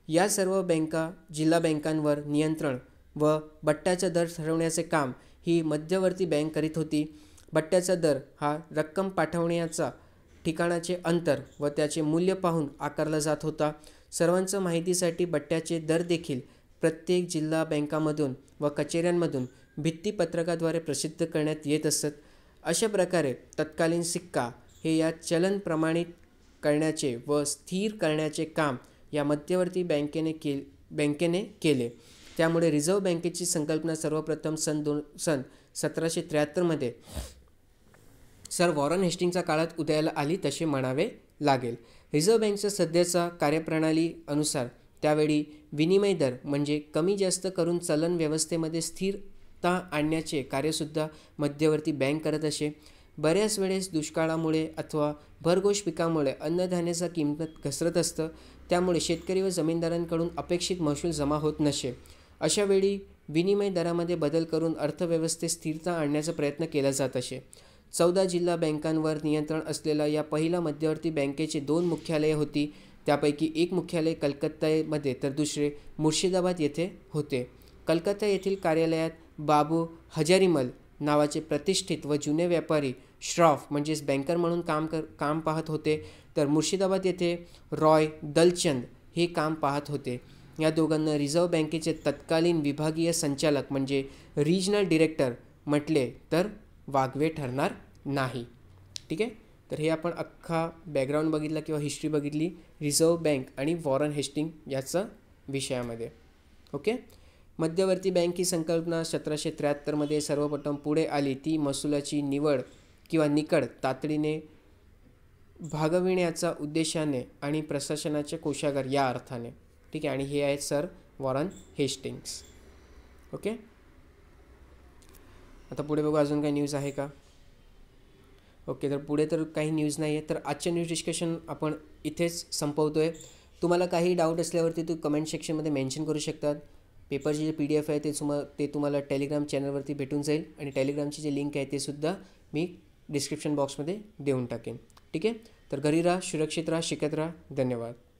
या सर्व बँका जिल्हा बँकांवर नियंत्रण व बट्ट्याचा दर ठरवण्याचे काम ही मध्यवर्ती बँक करीत होती बट्ट्याचा दर हा रक्कम पाठवण्याचा ठिकाणाचे अंतर व त्याचे मूल्य पाहून आकारला जात होता सर्वांचं माहितीसाठी बट्ट्याचे दर देखील प्रत्येक जिल्हा बँकामधून व कचेऱ्यांमधून भित्तीपत्रकाद्वारे प्रसिद्ध करण्यात येत असत अशा प्रकारे तत्कालीन सिक्का हे या चलन प्रमाणित करण्याचे व स्थिर करण्याचे काम या मध्यवर्ती बँकेने के बँकेने केले त्यामुळे रिझर्व्ह बँकेची संकल्पना सर्वप्रथम सन दोन सन सतराशे त्र्याहत्तरमध्ये सर वॉरन हेस्टिंगच्या काळात उदयाला आली तसे म्हणावे लागेल रिझर्व्ह बँकच्या सध्याचा कार्यप्रणाली अनुसार त्यावेळी विनिमय दर म्हणजे कमी जास्त करून चलन व्यवस्थेमध्ये स्थिरता आणण्याचे कार्यसुद्धा मध्यवर्ती बँक करत असे बऱ्याच वेळेस दुष्काळामुळे अथवा भरघोष पिकामुळे अन्नधान्याचा किंमत घसरत असतं त्यामुळे शेतकरी व जमीनदारांकडून अपेक्षित महसूल जमा होत नसे अशावेळी विनिमय दरामध्ये बदल करून अर्थव्यवस्थेत स्थिरता आणण्याचा प्रयत्न केला जात असे चौदा जिल्हा बँकांवर नियंत्रण असलेल्या या पहिल्या मध्यवर्ती बँकेचे दोन मुख्यालये होती त्यापैकी एक मुख्यालय कलकत्तामध्ये तर दुसरे मुर्शिदाबाद येथे होते कलकत्ता येथील कार्यालयात बाबू हजारीमल नावाचे प्रतिष्ठित व जुने व्यापारी श्रॉफ म्हणजेच बँकर म्हणून काम कर काम पाहत होते तर मुर्शिदाबाद येथे रॉय दलचंद हे काम पाहत होते या दोघांना रिझर्व्ह बँकेचे तत्कालीन विभागीय संचालक म्हणजे रिजनल डिरेक्टर म्हटले तर वागवे ठरणार नाही ठीक आहे तर हे आपण अख्खा बॅकग्राऊंड बघितला किंवा हिस्ट्री बघितली रिझर्व्ह बँक आणि वॉरन हेस्टिंग याचा विषयामध्ये ओके मध्यवर्ती बँक ही संकल्पना सतराशे त्र्याहत्तरमध्ये सर्वप्रथम पुढे आली ती महसुलाची निवड किंवा निकड तातडीने भागविण्याचा उद्देशाने आणि प्रशासनाचे कोशागार या अर्थाने ठीक आहे आणि हे आहेत सर वॉरन हेस्टिंग्स ओके आता पुढे बघू अजून काही न्यूज आहे का ओके तर पुढे तर काही न्यूज नाही आहे तर आजचे न्यूज डिस्कशन आपण इथेच संपवतो आहे तुम्हाला काही डाऊट असल्यावरती तू कमेंट सेक्शनमध्ये मेन्शन करू शकतात पेपरचे जे पी डी एफ आहे ते तुम्हा ते तुम्हाला टेलिग्राम चॅनलवरती भेटून जाईल आणि टेलिग्रामची जे लिंक आहे ते सुद्धा मी डिस्क्रिप्शन बॉक्समध्ये देऊन टाकेन ठीक आहे तर घरी राहा सुरक्षित राहा शिकत राहा धन्यवाद